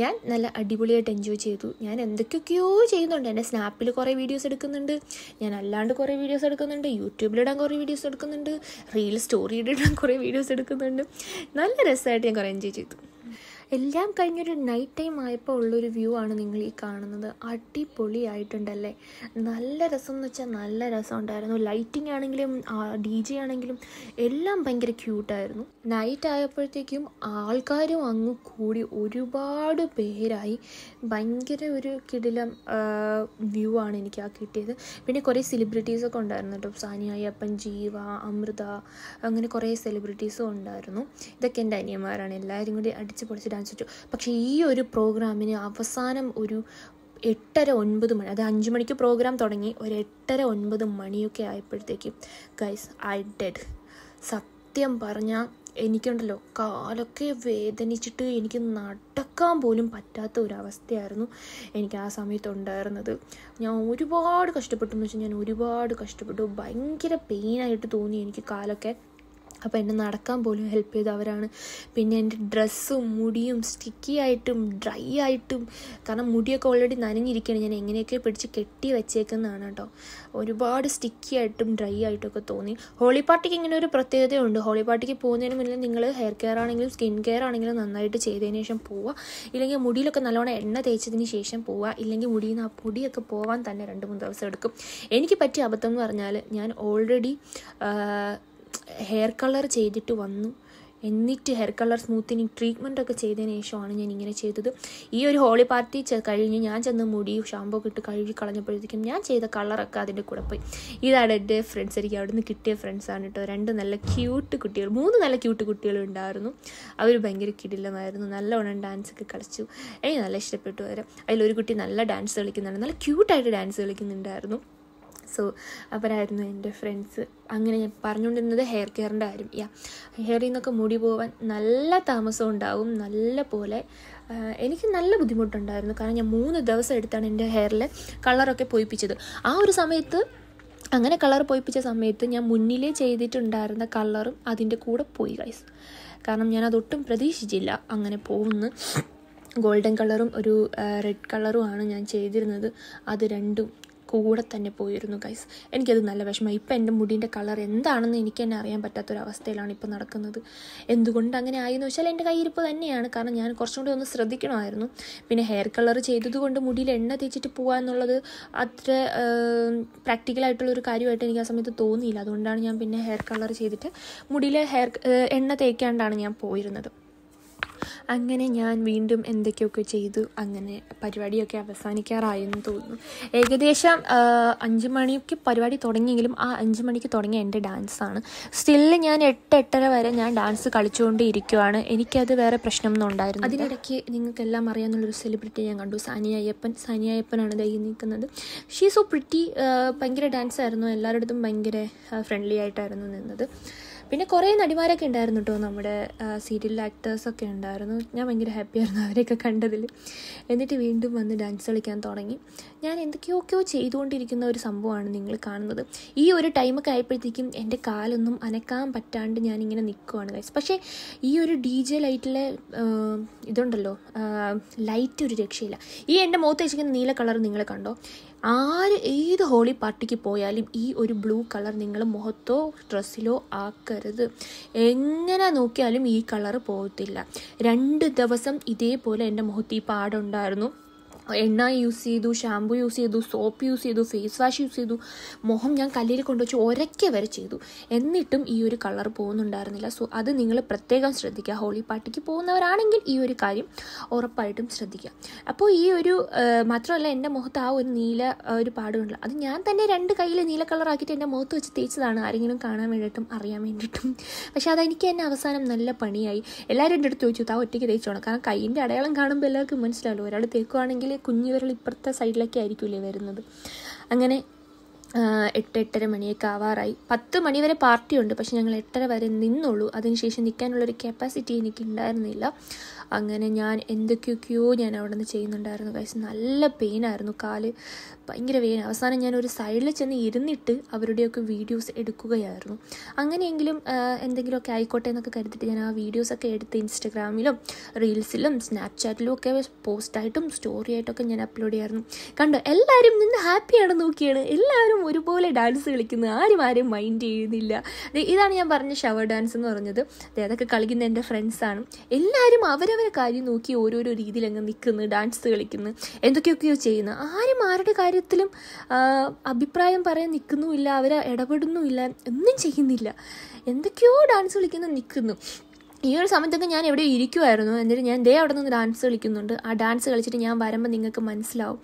[SPEAKER 1] ഞാൻ നല്ല അടിപൊളിയായിട്ട് എൻജോയ് ചെയ്തു ഞാൻ എന്തൊക്കെയൊക്കെയോ ചെയ്യുന്നുണ്ട് എൻ്റെ സ്നാപ്പിൽ കുറേ വീഡിയോസ് എടുക്കുന്നുണ്ട് ഞാൻ അല്ലാണ്ട് കുറേ വീഡിയോസ് എടുക്കുന്നുണ്ട് യൂട്യൂബിലിടാൻ കുറേ വീഡിയോസ് എടുക്കുന്നുണ്ട് റീൽ സ്റ്റോറി ഇടാൻ കുറേ വീഡിയോസ് എടുക്കുന്നുണ്ട് നല്ല രസമായിട്ട് ഞാൻ കുറേ എൻജോയ് ചെയ്തു എല്ലാം കഴിഞ്ഞൊരു നൈറ്റ് ടൈം ആയപ്പോൾ ഉള്ളൊരു വ്യൂ ആണ് നിങ്ങൾ ഈ കാണുന്നത് അടിപൊളിയായിട്ടുണ്ടല്ലേ നല്ല രസം എന്ന് വെച്ചാൽ നല്ല രസം ഉണ്ടായിരുന്നു ലൈറ്റിംഗ് ആണെങ്കിലും ഡി ജെ ആണെങ്കിലും എല്ലാം ഭയങ്കര ക്യൂട്ടായിരുന്നു നൈറ്റ് ആയപ്പോഴത്തേക്കും ആൾക്കാരും അങ്ങ് കൂടി ഒരുപാട് പേരായി ഭയങ്കര ഒരു കിടിലം വ്യൂ ആണ് എനിക്ക് ആ കിട്ടിയത് പിന്നെ കുറേ സെലിബ്രിറ്റീസൊക്കെ ഉണ്ടായിരുന്നു കേട്ടോ സാനിയ അയ്യപ്പൻ ജീവ അമൃത അങ്ങനെ കുറേ സെലിബ്രിറ്റീസും ഉണ്ടായിരുന്നു ഇതൊക്കെ എൻ്റെ അനിയന്മാരാണ് എല്ലാവരും കൂടി അടിച്ച് പൊളിച്ച് ഡാൻസ് വെച്ചു പക്ഷേ ഈ ഒരു പ്രോഗ്രാമിന് അവസാനം ഒരു എട്ടര ഒൻപത് മണി അത് അഞ്ച് മണിക്ക് പ്രോഗ്രാം തുടങ്ങി ഒരു എട്ടര ഒൻപത് മണിയൊക്കെ ആയപ്പോഴത്തേക്കും ഗൈസ് ഐ ഡെഡ് സത്യം പറഞ്ഞാൽ എനിക്കുണ്ടല്ലോ കാലൊക്കെ വേദനിച്ചിട്ട് എനിക്ക് നടക്കാൻ പോലും പറ്റാത്ത ഒരവസ്ഥയായിരുന്നു എനിക്ക് ആ ഉണ്ടായിരുന്നത് ഞാൻ ഒരുപാട് കഷ്ടപ്പെട്ടു എന്ന് വെച്ചാൽ ഞാൻ ഒരുപാട് കഷ്ടപ്പെട്ടു ഭയങ്കര പെയിനായിട്ട് തോന്നി എനിക്ക് കാലൊക്കെ അപ്പോൾ എന്നെ നടക്കാൻ പോലും ഹെൽപ്പ് ചെയ്തവരാണ് പിന്നെ എൻ്റെ ഡ്രസ്സും മുടിയും സ്റ്റിക്കി ആയിട്ടും ഡ്രൈ ആയിട്ടും കാരണം മുടിയൊക്കെ ഓൾറെഡി നനഞ്ഞിരിക്കുകയാണ് ഞാൻ എങ്ങനെയൊക്കെ പിടിച്ച് കെട്ടി വെച്ചേക്കുന്നതാണ് കേട്ടോ ഒരുപാട് സ്റ്റിക്കി ആയിട്ടും ഡ്രൈ ആയിട്ടൊക്കെ തോന്നി ഹോളി പാർട്ടിക്ക് ഇങ്ങനെ ഒരു പ്രത്യേകതയുണ്ട് ഹോളി പാർട്ടിക്ക് പോകുന്നതിന് മുന്നേ നിങ്ങൾ ഹെയർ കെയർ ആണെങ്കിലും സ്കിൻ കെയർ ആണെങ്കിലും നന്നായിട്ട് ചെയ്തതിന് ശേഷം പോവുക ഇല്ലെങ്കിൽ മുടിയിലൊക്കെ നല്ലോണം എണ്ണ തേച്ചതിന് ശേഷം പോവുക ഇല്ലെങ്കിൽ മുടിയിൽ നിന്ന് ആ പൊടിയൊക്കെ പോവാൻ തന്നെ രണ്ട് മൂന്ന് ദിവസം എടുക്കും എനിക്ക് പറ്റിയ അബദ്ധം എന്ന് പറഞ്ഞാൽ ഞാൻ ഓൾറെഡി ഹെയർ കളർ ചെയ്തിട്ട് വന്നു എന്നിട്ട് ഹെയർ കളർ സ്മൂത്തിനിങ് ട്രീറ്റ്മെൻ്റ് ഒക്കെ ചെയ്തതിന് ശേഷമാണ് ഞാൻ ഇങ്ങനെ ചെയ്തത് ഈ ഒരു ഹോളി പാർട്ടി കഴിഞ്ഞ് ഞാൻ ചെന്ന് മുടി ഷാമ്പൂ ഒക്കെ ഇട്ട് കഴുകി കളഞ്ഞപ്പോഴത്തേക്കും ഞാൻ ചെയ്ത കളറൊക്കെ അതിൻ്റെ കൂടെ പോയി ഇതാണ് എൻ്റെ ഫ്രണ്ട്സ് എനിക്ക് അവിടെ നിന്ന് കിട്ടിയ ഫ്രണ്ട്സാണ് കേട്ടോ രണ്ട് നല്ല ക്യൂട്ട് കുട്ടികൾ മൂന്ന് നല്ല ക്യൂട്ട് ഉണ്ടായിരുന്നു അവർ ഭയങ്കര കിടിലമായിരുന്നു നല്ലവണ്ണം ഡാൻസ് ഒക്കെ കളിച്ചു എനിക്ക് നല്ല ഇഷ്ടപ്പെട്ടു വരാം അതിലൊരു കുട്ടി നല്ല ഡാൻസ് കളിക്കുന്നുണ്ട് നല്ല ക്യൂട്ടായിട്ട് ഡാൻസ് കളിക്കുന്നുണ്ടായിരുന്നു സോ അവരായിരുന്നു എൻ്റെ ഫ്രണ്ട്സ് അങ്ങനെ ഞാൻ പറഞ്ഞുകൊണ്ടിരുന്നത് ഹെയർ കെയറിൻ്റെ കാര്യം യാ ഹെയറിൽ നിന്നൊക്കെ മുടി പോവാൻ നല്ല താമസം ഉണ്ടാവും നല്ല പോലെ എനിക്ക് നല്ല ബുദ്ധിമുട്ടുണ്ടായിരുന്നു കാരണം ഞാൻ മൂന്ന് ദിവസം എടുത്താണ് എൻ്റെ ഹെയറിൽ കളറൊക്കെ പൊയ്പ്പിച്ചത് ആ ഒരു സമയത്ത് അങ്ങനെ കളർ പൊയ്പ്പിച്ച സമയത്ത് ഞാൻ മുന്നിലേ ചെയ്തിട്ടുണ്ടായിരുന്ന കളറും അതിൻ്റെ കൂടെ പോയി കൈസ് കാരണം ഞാൻ അതൊട്ടും പ്രതീക്ഷിച്ചില്ല അങ്ങനെ പോകുന്നു ഗോൾഡൻ കളറും ഒരു റെഡ് കളറുമാണ് ഞാൻ ചെയ്തിരുന്നത് അത് രണ്ടും കൂടെ തന്നെ പോയിരുന്നു ഗൈസ് എനിക്കത് നല്ല വിഷമം ഇപ്പോൾ എൻ്റെ മുടിൻ്റെ കളർ എന്താണെന്ന് എനിക്ക് തന്നെ അറിയാൻ പറ്റാത്തൊരവസ്ഥയിലാണ് ഇപ്പോൾ നടക്കുന്നത് എന്തുകൊണ്ട് അങ്ങനെ ആയെന്ന് വെച്ചാൽ എൻ്റെ കയ്യിരിപ്പ് തന്നെയാണ് കാരണം ഞാൻ കുറച്ചും കൂടി ഒന്ന് ശ്രദ്ധിക്കണമായിരുന്നു പിന്നെ ഹെയർ കളർ ചെയ്തതുകൊണ്ട് മുടിയിൽ എണ്ണ തേച്ചിട്ട് പോകുക എന്നുള്ളത് അത്ര പ്രാക്ടിക്കലായിട്ടുള്ളൊരു കാര്യമായിട്ട് എനിക്ക് ആ സമയത്ത് തോന്നിയില്ല അതുകൊണ്ടാണ് ഞാൻ പിന്നെ ഹെയർ കളർ ചെയ്തിട്ട് മുടിയിൽ ഹെയർ എണ്ണ തേക്കാണ്ടാണ് ഞാൻ പോയിരുന്നത് അങ്ങനെ ഞാൻ വീണ്ടും എന്തൊക്കെയൊക്കെ ചെയ്തു അങ്ങനെ പരിപാടിയൊക്കെ അവസാനിക്കാറായെന്ന് തോന്നുന്നു ഏകദേശം അഞ്ച് മണിക്ക് പരിപാടി തുടങ്ങിയെങ്കിലും ആ അഞ്ച് മണിക്ക് തുടങ്ങിയ എൻ്റെ ഡാൻസാണ് സ്റ്റില്ല് ഞാൻ എട്ട് എട്ടര വരെ ഞാൻ ഡാൻസ് കളിച്ചുകൊണ്ടേ ഇരിക്കുവാണ് എനിക്കത് വേറെ പ്രശ്നമൊന്നും ഉണ്ടായിരുന്നു അതിനിടയ്ക്ക് നിങ്ങൾക്കെല്ലാം അറിയാമെന്നുള്ളൊരു സെലിബ്രിറ്റി ഞാൻ കണ്ടു സാനിയ അയ്യപ്പൻ സാനിയ അയ്യപ്പനാണ് ഇതായി നിൽക്കുന്നത് ഷീ സോ പ്രിറ്റി ഭയങ്കര ഡാൻസായിരുന്നു എല്ലാവരുടെ അടുത്തും ഭയങ്കര ഫ്രണ്ട്ലി ആയിട്ടായിരുന്നു നിന്നത് പിന്നെ കുറേ നടിമാരൊക്കെ ഉണ്ടായിരുന്നു കേട്ടോ നമ്മുടെ സീരിയലിൽ ആക്ടേഴ്സൊക്കെ ഉണ്ടായിരുന്നു ഞാൻ ഭയങ്കര ഹാപ്പിയായിരുന്നു അവരെയൊക്കെ കണ്ടതിൽ എന്നിട്ട് വീണ്ടും വന്ന് ഡാൻസ് കളിക്കാൻ തുടങ്ങി ഞാൻ എന്തൊക്കെയൊക്കെയോ ചെയ്തുകൊണ്ടിരിക്കുന്ന ഒരു സംഭവമാണ് നിങ്ങൾ കാണുന്നത് ഈ ഒരു ടൈമൊക്കെ ആയപ്പോഴത്തേക്കും എൻ്റെ കാലൊന്നും അനക്കാൻ പറ്റാണ്ട് ഞാനിങ്ങനെ നിൽക്കുവാണ് കൈസ് പക്ഷേ ഈ ഒരു ഡി ജെ ലൈറ്റിലെ ഇതുണ്ടല്ലോ ലൈറ്റ് ഒരു രക്ഷയില്ല ഈ എൻ്റെ മുഖത്ത് വെച്ചിരിക്കുന്ന നീല കളർ നിങ്ങൾ കണ്ടോ ആര് ഏത് ഹോളി പാർട്ടിക്ക് പോയാലും ഈ ഒരു ബ്ലൂ കളർ നിങ്ങൾ മുഖത്തോ ഡ്രസ്സിലോ ആക്കരുത് എങ്ങനെ നോക്കിയാലും ഈ കളർ പോകത്തില്ല രണ്ട് ദിവസം ഇതേപോലെ എൻ്റെ മുഖത്ത് ഈ പാടുണ്ടായിരുന്നു എണ്ണ യൂസ് ചെയ്തു ഷാമ്പു യൂസ് ചെയ്തു സോപ്പ് യൂസ് ചെയ്തു ഫേസ് വാഷ് യൂസ് ചെയ്തു മുഖം ഞാൻ കല്ലിൽ കൊണ്ടുവച്ച് ഒരക്കെ വരെ ചെയ്തു എന്നിട്ടും ഈ ഒരു കളർ പോകുന്നുണ്ടായിരുന്നില്ല സോ അത് നിങ്ങൾ പ്രത്യേകം ശ്രദ്ധിക്കുക ഹോളി പാർട്ടിക്ക് പോകുന്നവരാണെങ്കിൽ ഈ ഒരു കാര്യം ഉറപ്പായിട്ടും ശ്രദ്ധിക്കുക അപ്പോൾ ഈ ഒരു മാത്രമല്ല എൻ്റെ മുഖത്ത് ആ ഒരു നീല ഒരു പാടുണ്ടല്ലോ അത് ഞാൻ തന്നെ രണ്ട് കയ്യിൽ നീല കളറാക്കിയിട്ട് എൻ്റെ മുഖത്ത് വെച്ച് തേച്ചതാണ് ആരെങ്കിലും കാണാൻ വേണ്ടിയിട്ടും അറിയാൻ വേണ്ടിയിട്ടും പക്ഷേ അതെനിക്ക് തന്നെ അവസാനം നല്ല പണിയായി എല്ലാവരും എൻ്റെ അടുത്ത് ചോദിച്ചു താ ഒറ്റയ്ക്ക് തേച്ചോണം കാരണം കൈയിൻ്റെ അടയാളം കാണുമ്പോൾ എല്ലാവർക്കും മനസ്സിലാവുള്ളൂ ഒരാൾ തേക്കുവാണെങ്കിൽ കുഞ്ഞുവിരൽ ഇപ്പുറത്തെ സൈഡിലൊക്കെ ആയിരിക്കില്ലേ വരുന്നത് അങ്ങനെ എട്ട് എട്ടര മണിയൊക്കെ ആവാറായി പത്ത് മണി വരെ പാർട്ടിയുണ്ട് പക്ഷെ ഞങ്ങൾ എട്ടര വരെ നിന്നുള്ളൂ അതിനുശേഷം നിൽക്കാനുള്ളൊരു കപ്പാസിറ്റി എനിക്ക് ഉണ്ടായിരുന്നില്ല അങ്ങനെ ഞാൻ എന്തൊക്കെയൊക്കെയോ ഞാൻ അവിടെ നിന്ന് ചെയ്യുന്നുണ്ടായിരുന്നു കാശ് നല്ല പെയിനായിരുന്നു കാല് ഭയങ്കര പെയിൻ അവസാനം ഞാൻ ഒരു സൈഡിൽ ചെന്ന് ഇരുന്നിട്ട് അവരുടെയൊക്കെ വീഡിയോസ് എടുക്കുകയായിരുന്നു അങ്ങനെയെങ്കിലും എന്തെങ്കിലുമൊക്കെ ആയിക്കോട്ടെ എന്നൊക്കെ കരുതിയിട്ട് ഞാൻ ആ വീഡിയോസൊക്കെ എടുത്ത് ഇൻസ്റ്റഗ്രാമിലും റീൽസിലും സ്നാപ്ചാറ്റിലും ഒക്കെ പോസ്റ്റായിട്ടും സ്റ്റോറിയായിട്ടൊക്കെ ഞാൻ അപ്ലോഡ് ചെയ്യായിരുന്നു കണ്ടോ എല്ലാവരും നിന്ന് ഹാപ്പിയാണ് നോക്കിയാണ് എല്ലാവരും എല്ലാവരും ഒരുപോലെ ഡാൻസ് കളിക്കുന്നു ആരും ആരും മൈൻഡ് ചെയ്യുന്നില്ല ഇതാണ് ഞാൻ പറഞ്ഞ ഷവർ ഡാൻസ് എന്ന് പറഞ്ഞത് അതൊക്കെ കളിക്കുന്ന എൻ്റെ ഫ്രണ്ട്സാണ് എല്ലാവരും അവരവരെ കാര്യം നോക്കി ഓരോരോ രീതിയിൽ അങ്ങ് നിൽക്കുന്നു ഡാൻസ് കളിക്കുന്നു എന്തൊക്കെയൊക്കെയോ ചെയ്യുന്നു ആരും ആരുടെ കാര്യത്തിലും അഭിപ്രായം പറയാൻ നിൽക്കുന്നുമില്ല അവരെ ഇടപെടുന്നുമില്ല ഒന്നും ചെയ്യുന്നില്ല എന്തൊക്കെയോ ഡാൻസ് കളിക്കുന്നു നിൽക്കുന്നു ഈ ഒരു സമയത്തൊക്കെ ഞാൻ എവിടെ ഇരിക്കുമായിരുന്നു എന്നിട്ട് ഞാൻ ദേ അവിടെ നിന്ന് ഡാൻസ് കളിക്കുന്നുണ്ട് ആ ഡാൻസ് കളിച്ചിട്ട് ഞാൻ വരുമ്പോൾ നിങ്ങൾക്ക് മനസ്സിലാവും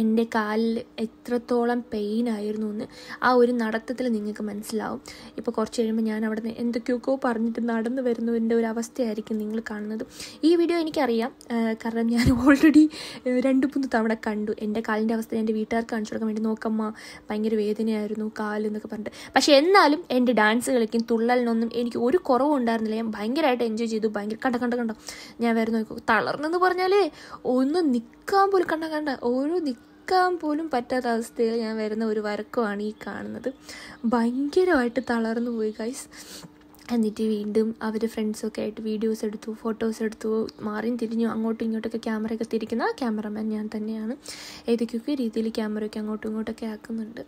[SPEAKER 1] എൻ്റെ കാലിൽ എത്രത്തോളം പെയിൻ ആയിരുന്നു എന്ന് ആ ഒരു നടത്തത്തിൽ നിങ്ങൾക്ക് മനസ്സിലാവും ഇപ്പോൾ കുറച്ച് കഴിയുമ്പോൾ ഞാൻ അവിടെ നിന്ന് എന്തൊക്കെയൊക്കെയോ പറഞ്ഞിട്ട് നടന്നു വരുന്നതിൻ്റെ ഒരു അവസ്ഥയായിരിക്കും നിങ്ങൾ കാണുന്നത് ഈ വീഡിയോ എനിക്കറിയാം കാരണം ഞാൻ ഓൾറെഡി രണ്ട് മൂന്ന് തവണ കണ്ടു എൻ്റെ കാലിൻ്റെ അവസ്ഥ എൻ്റെ വീട്ടുകാർക്ക് കാണിച്ചു കൊടുക്കാൻ വേണ്ടി നോക്കമ്മ ഭയങ്കര വേദനയായിരുന്നു കാലെന്നൊക്കെ എന്നൊക്കെ പറഞ്ഞിട്ട് പക്ഷേ എന്നാലും എൻ്റെ ഡാൻസ് കളിക്കും തുള്ളലിനൊന്നും എനിക്ക് ഒരു കുറവുണ്ടായിരുന്നില്ല ഞാൻ ഭയങ്കരമായിട്ട് എൻജോയ് ചെയ്തു ഭയങ്കര കണ്ട കണ്ട കണ്ട ഞാൻ വേറെ നോക്കും തളർന്നെന്ന് പറഞ്ഞാൽ ഒന്ന് നിൽക്കാൻ പോലും കണ്ട കണ്ട ഓരോ നിൽക്കാൻ പോലും പറ്റാത്ത അവസ്ഥയിൽ ഞാൻ വരുന്ന ഒരു വരക്കമാണ് ഈ കാണുന്നത് ഭയങ്കരമായിട്ട് തളർന്നു പോയി ഗൈസ് എന്നിട്ട് വീണ്ടും അവർ ഫ്രണ്ട്സൊക്കെ ആയിട്ട് വീഡിയോസ് എടുത്തു ഫോട്ടോസ് എടുത്തു മാറി തിരിഞ്ഞു അങ്ങോട്ടും ഇങ്ങോട്ടൊക്കെ ക്യാമറയൊക്കെ തിരിക്കുന്ന ക്യാമറമാൻ ഞാൻ തന്നെയാണ് ഏതൊക്കെയൊക്കെ രീതിയിൽ ക്യാമറയൊക്കെ അങ്ങോട്ടും ഇങ്ങോട്ടൊക്കെ ആക്കുന്നുണ്ട്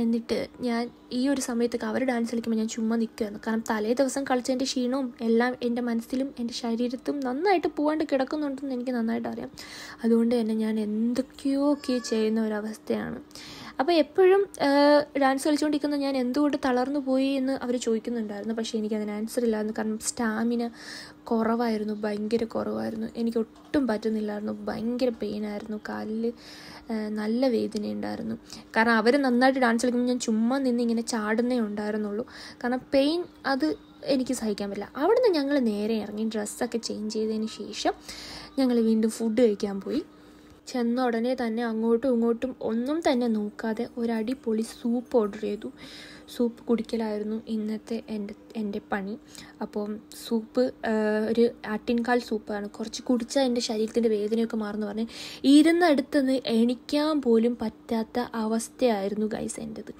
[SPEAKER 1] എന്നിട്ട് ഞാൻ ഈ ഒരു സമയത്തൊക്കെ അവർ ഡാൻസ് കളിക്കുമ്പോൾ ഞാൻ ചുമ്മാ നിൽക്കുകയായിരുന്നു കാരണം തലേ ദിവസം എൻ്റെ ക്ഷീണവും എല്ലാം എൻ്റെ മനസ്സിലും എൻ്റെ ശരീരത്തും നന്നായിട്ട് പോകാണ്ട് കിടക്കുന്നുണ്ടെന്ന് എനിക്ക് നന്നായിട്ട് അറിയാം അതുകൊണ്ട് തന്നെ ഞാൻ എന്തൊക്കെയോ ഒക്കെ ചെയ്യുന്ന ഒരവസ്ഥയാണ് അപ്പോൾ എപ്പോഴും ഡാൻസ് കളിച്ചുകൊണ്ടിരിക്കുന്ന ഞാൻ എന്തുകൊണ്ട് തളർന്നു പോയി എന്ന് അവർ ചോദിക്കുന്നുണ്ടായിരുന്നു പക്ഷേ എനിക്കതിന് ആൻസർ ഇല്ലായിരുന്നു കാരണം സ്റ്റാമിന കുറവായിരുന്നു ഭയങ്കര കുറവായിരുന്നു എനിക്ക് ഒട്ടും പറ്റുന്നില്ലായിരുന്നു ഭയങ്കര പെയിനായിരുന്നു കാലിൽ നല്ല വേദന ഉണ്ടായിരുന്നു കാരണം അവർ നന്നായിട്ട് ഡാൻസ് കളിക്കുമ്പോൾ ഞാൻ ചുമ്മാ നിന്ന് ഇങ്ങനെ ചാടുന്നേ ഉണ്ടായിരുന്നുള്ളൂ കാരണം പെയിൻ അത് എനിക്ക് സഹിക്കാൻ പറ്റില്ല അവിടുന്ന് ഞങ്ങൾ നേരെ ഇറങ്ങി ഡ്രസ്സൊക്കെ ചേഞ്ച് ചെയ്തതിന് ശേഷം ഞങ്ങൾ വീണ്ടും ഫുഡ് കഴിക്കാൻ പോയി ചെന്ന ഉടനെ തന്നെ അങ്ങോട്ടും ഇങ്ങോട്ടും ഒന്നും തന്നെ നോക്കാതെ ഒരടിപൊളി സൂപ്പ് ഓർഡർ ചെയ്തു സൂപ്പ് കുടിക്കലായിരുന്നു ഇന്നത്തെ എൻ്റെ എൻ്റെ പണി അപ്പോൾ സൂപ്പ് ഒരു ആട്ടിൻകാൽ സൂപ്പാണ് കുറച്ച് കുടിച്ചാൽ എൻ്റെ ശരീരത്തിൻ്റെ വേദനയൊക്കെ മാറുന്നു പറഞ്ഞ് ഇരുന്നടുത്തുനിന്ന് എണിക്കാൻ പോലും പറ്റാത്ത അവസ്ഥയായിരുന്നു ഗൈസ് എൻ്റെത്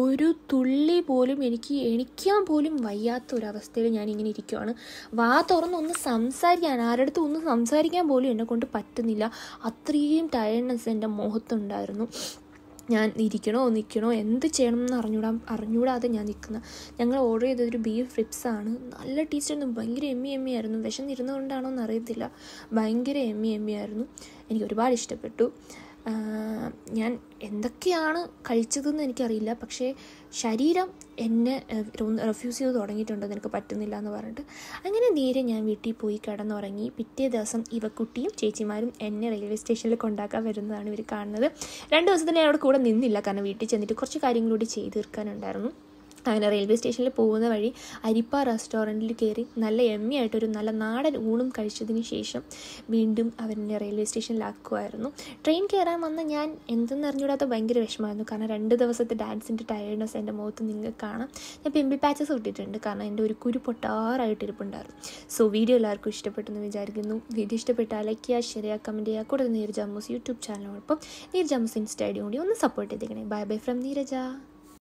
[SPEAKER 1] ഒരു തുള്ളി പോലും എനിക്ക് എണിക്കാൻ പോലും വയ്യാത്ത ഒരവസ്ഥയിൽ ഞാനിങ്ങനെ ഇരിക്കുവാണ് വാ തുറന്ന് ഒന്ന് സംസാരിക്കാൻ ആരടുത്ത് ഒന്ന് സംസാരിക്കാൻ പോലും എന്നെ കൊണ്ട് പറ്റുന്നില്ല അത്രയും ടയർഡ്നെസ് എൻ്റെ മുഖത്തുണ്ടായിരുന്നു ഞാൻ ഇരിക്കണോ നിൽക്കണോ എന്ത് ചെയ്യണം എന്ന് അറിഞ്ഞൂടാ അറിഞ്ഞൂടാതെ ഞാൻ നിൽക്കുന്ന ഞങ്ങൾ ഓർഡർ ചെയ്തൊരു ബീഫ് റിപ്സാണ് നല്ല ടേസ്റ്റായിരുന്നു ഭയങ്കര എമ്മി എമ്മി ആയിരുന്നു വിശന്നിരുന്നുകൊണ്ടാണോ എന്ന് അറിയത്തില്ല ഭയങ്കര എമ്മി എമ്മി ആയിരുന്നു എനിക്ക് ഒരുപാട് ഇഷ്ടപ്പെട്ടു ഞാൻ എന്തൊക്കെയാണ് കഴിച്ചതെന്ന് എനിക്കറിയില്ല പക്ഷേ ശരീരം എന്നെ റെഫ്യൂസ് ചെയ്ത് തുടങ്ങിയിട്ടുണ്ട് നിനക്ക് പറ്റുന്നില്ല എന്ന് പറഞ്ഞിട്ട് അങ്ങനെ നേരെ ഞാൻ വീട്ടിൽ പോയി കിടന്നുറങ്ങി പിറ്റേ ദിവസം ഇവക്കുട്ടിയും ചേച്ചിമാരും എന്നെ റെയിൽവേ സ്റ്റേഷനിൽ കൊണ്ടാക്കാൻ വരുന്നതാണ് ഇവർ കാണുന്നത് രണ്ട് ദിവസത്തിന് ഞാൻ അവിടെ കൂടെ നിന്നില്ല കാരണം വീട്ടിൽ ചെന്നിട്ട് കുറച്ച് കാര്യങ്ങളൂടി ചെയ്ത് തീർക്കാനുണ്ടായിരുന്നു അങ്ങനെ റെയിൽവേ സ്റ്റേഷനിൽ പോകുന്ന വഴി അരിപ്പ റെസ്റ്റോറൻറ്റിൽ കയറി നല്ല എമ്മിയായിട്ടൊരു നല്ല നാടൻ ഊണും കഴിച്ചതിന് ശേഷം വീണ്ടും അവരെന്നെ റെയിൽവേ സ്റ്റേഷനിലാക്കുമായിരുന്നു ട്രെയിൻ കയറാൻ വന്ന ഞാൻ അറിഞ്ഞുകൂടാത്ത ഭയങ്കര വിഷമമായിരുന്നു കാരണം രണ്ട് ദിവസത്തെ ഡാൻസിൻ്റെ ടയർഡ്നെസ് എൻ്റെ മുഖത്ത് നിങ്ങൾക്ക് കാണാം ഞാൻ പിമ്പിൾ പാച്ചസ് ഇട്ടിട്ടുണ്ട് കാരണം എൻ്റെ ഒരു കുരു പൊട്ടാറായിട്ട് ഇരിപ്പുണ്ടായിരുന്നു സോ വീഡിയോ എല്ലാവർക്കും ഇഷ്ടപ്പെട്ടെന്ന് വിചാരിക്കുന്നു വീഡിയോ ഇഷ്ടപ്പെട്ടാൽ ലൈക്ക് ശരിയാ ഷെയർ ചെയ്യുക കമൻറ്റ് ചെയ്യുക കൂടുതൽ നീർ യൂട്യൂബ് ചാനലിനോടൊപ്പം നീർ ജാമൂസ് ഇൻസ്റ്റാഡിയും ഒന്ന് സപ്പോർട്ട് ചെയ്തേക്കണേ ബൈ ബൈ ഫ്രം നീരജ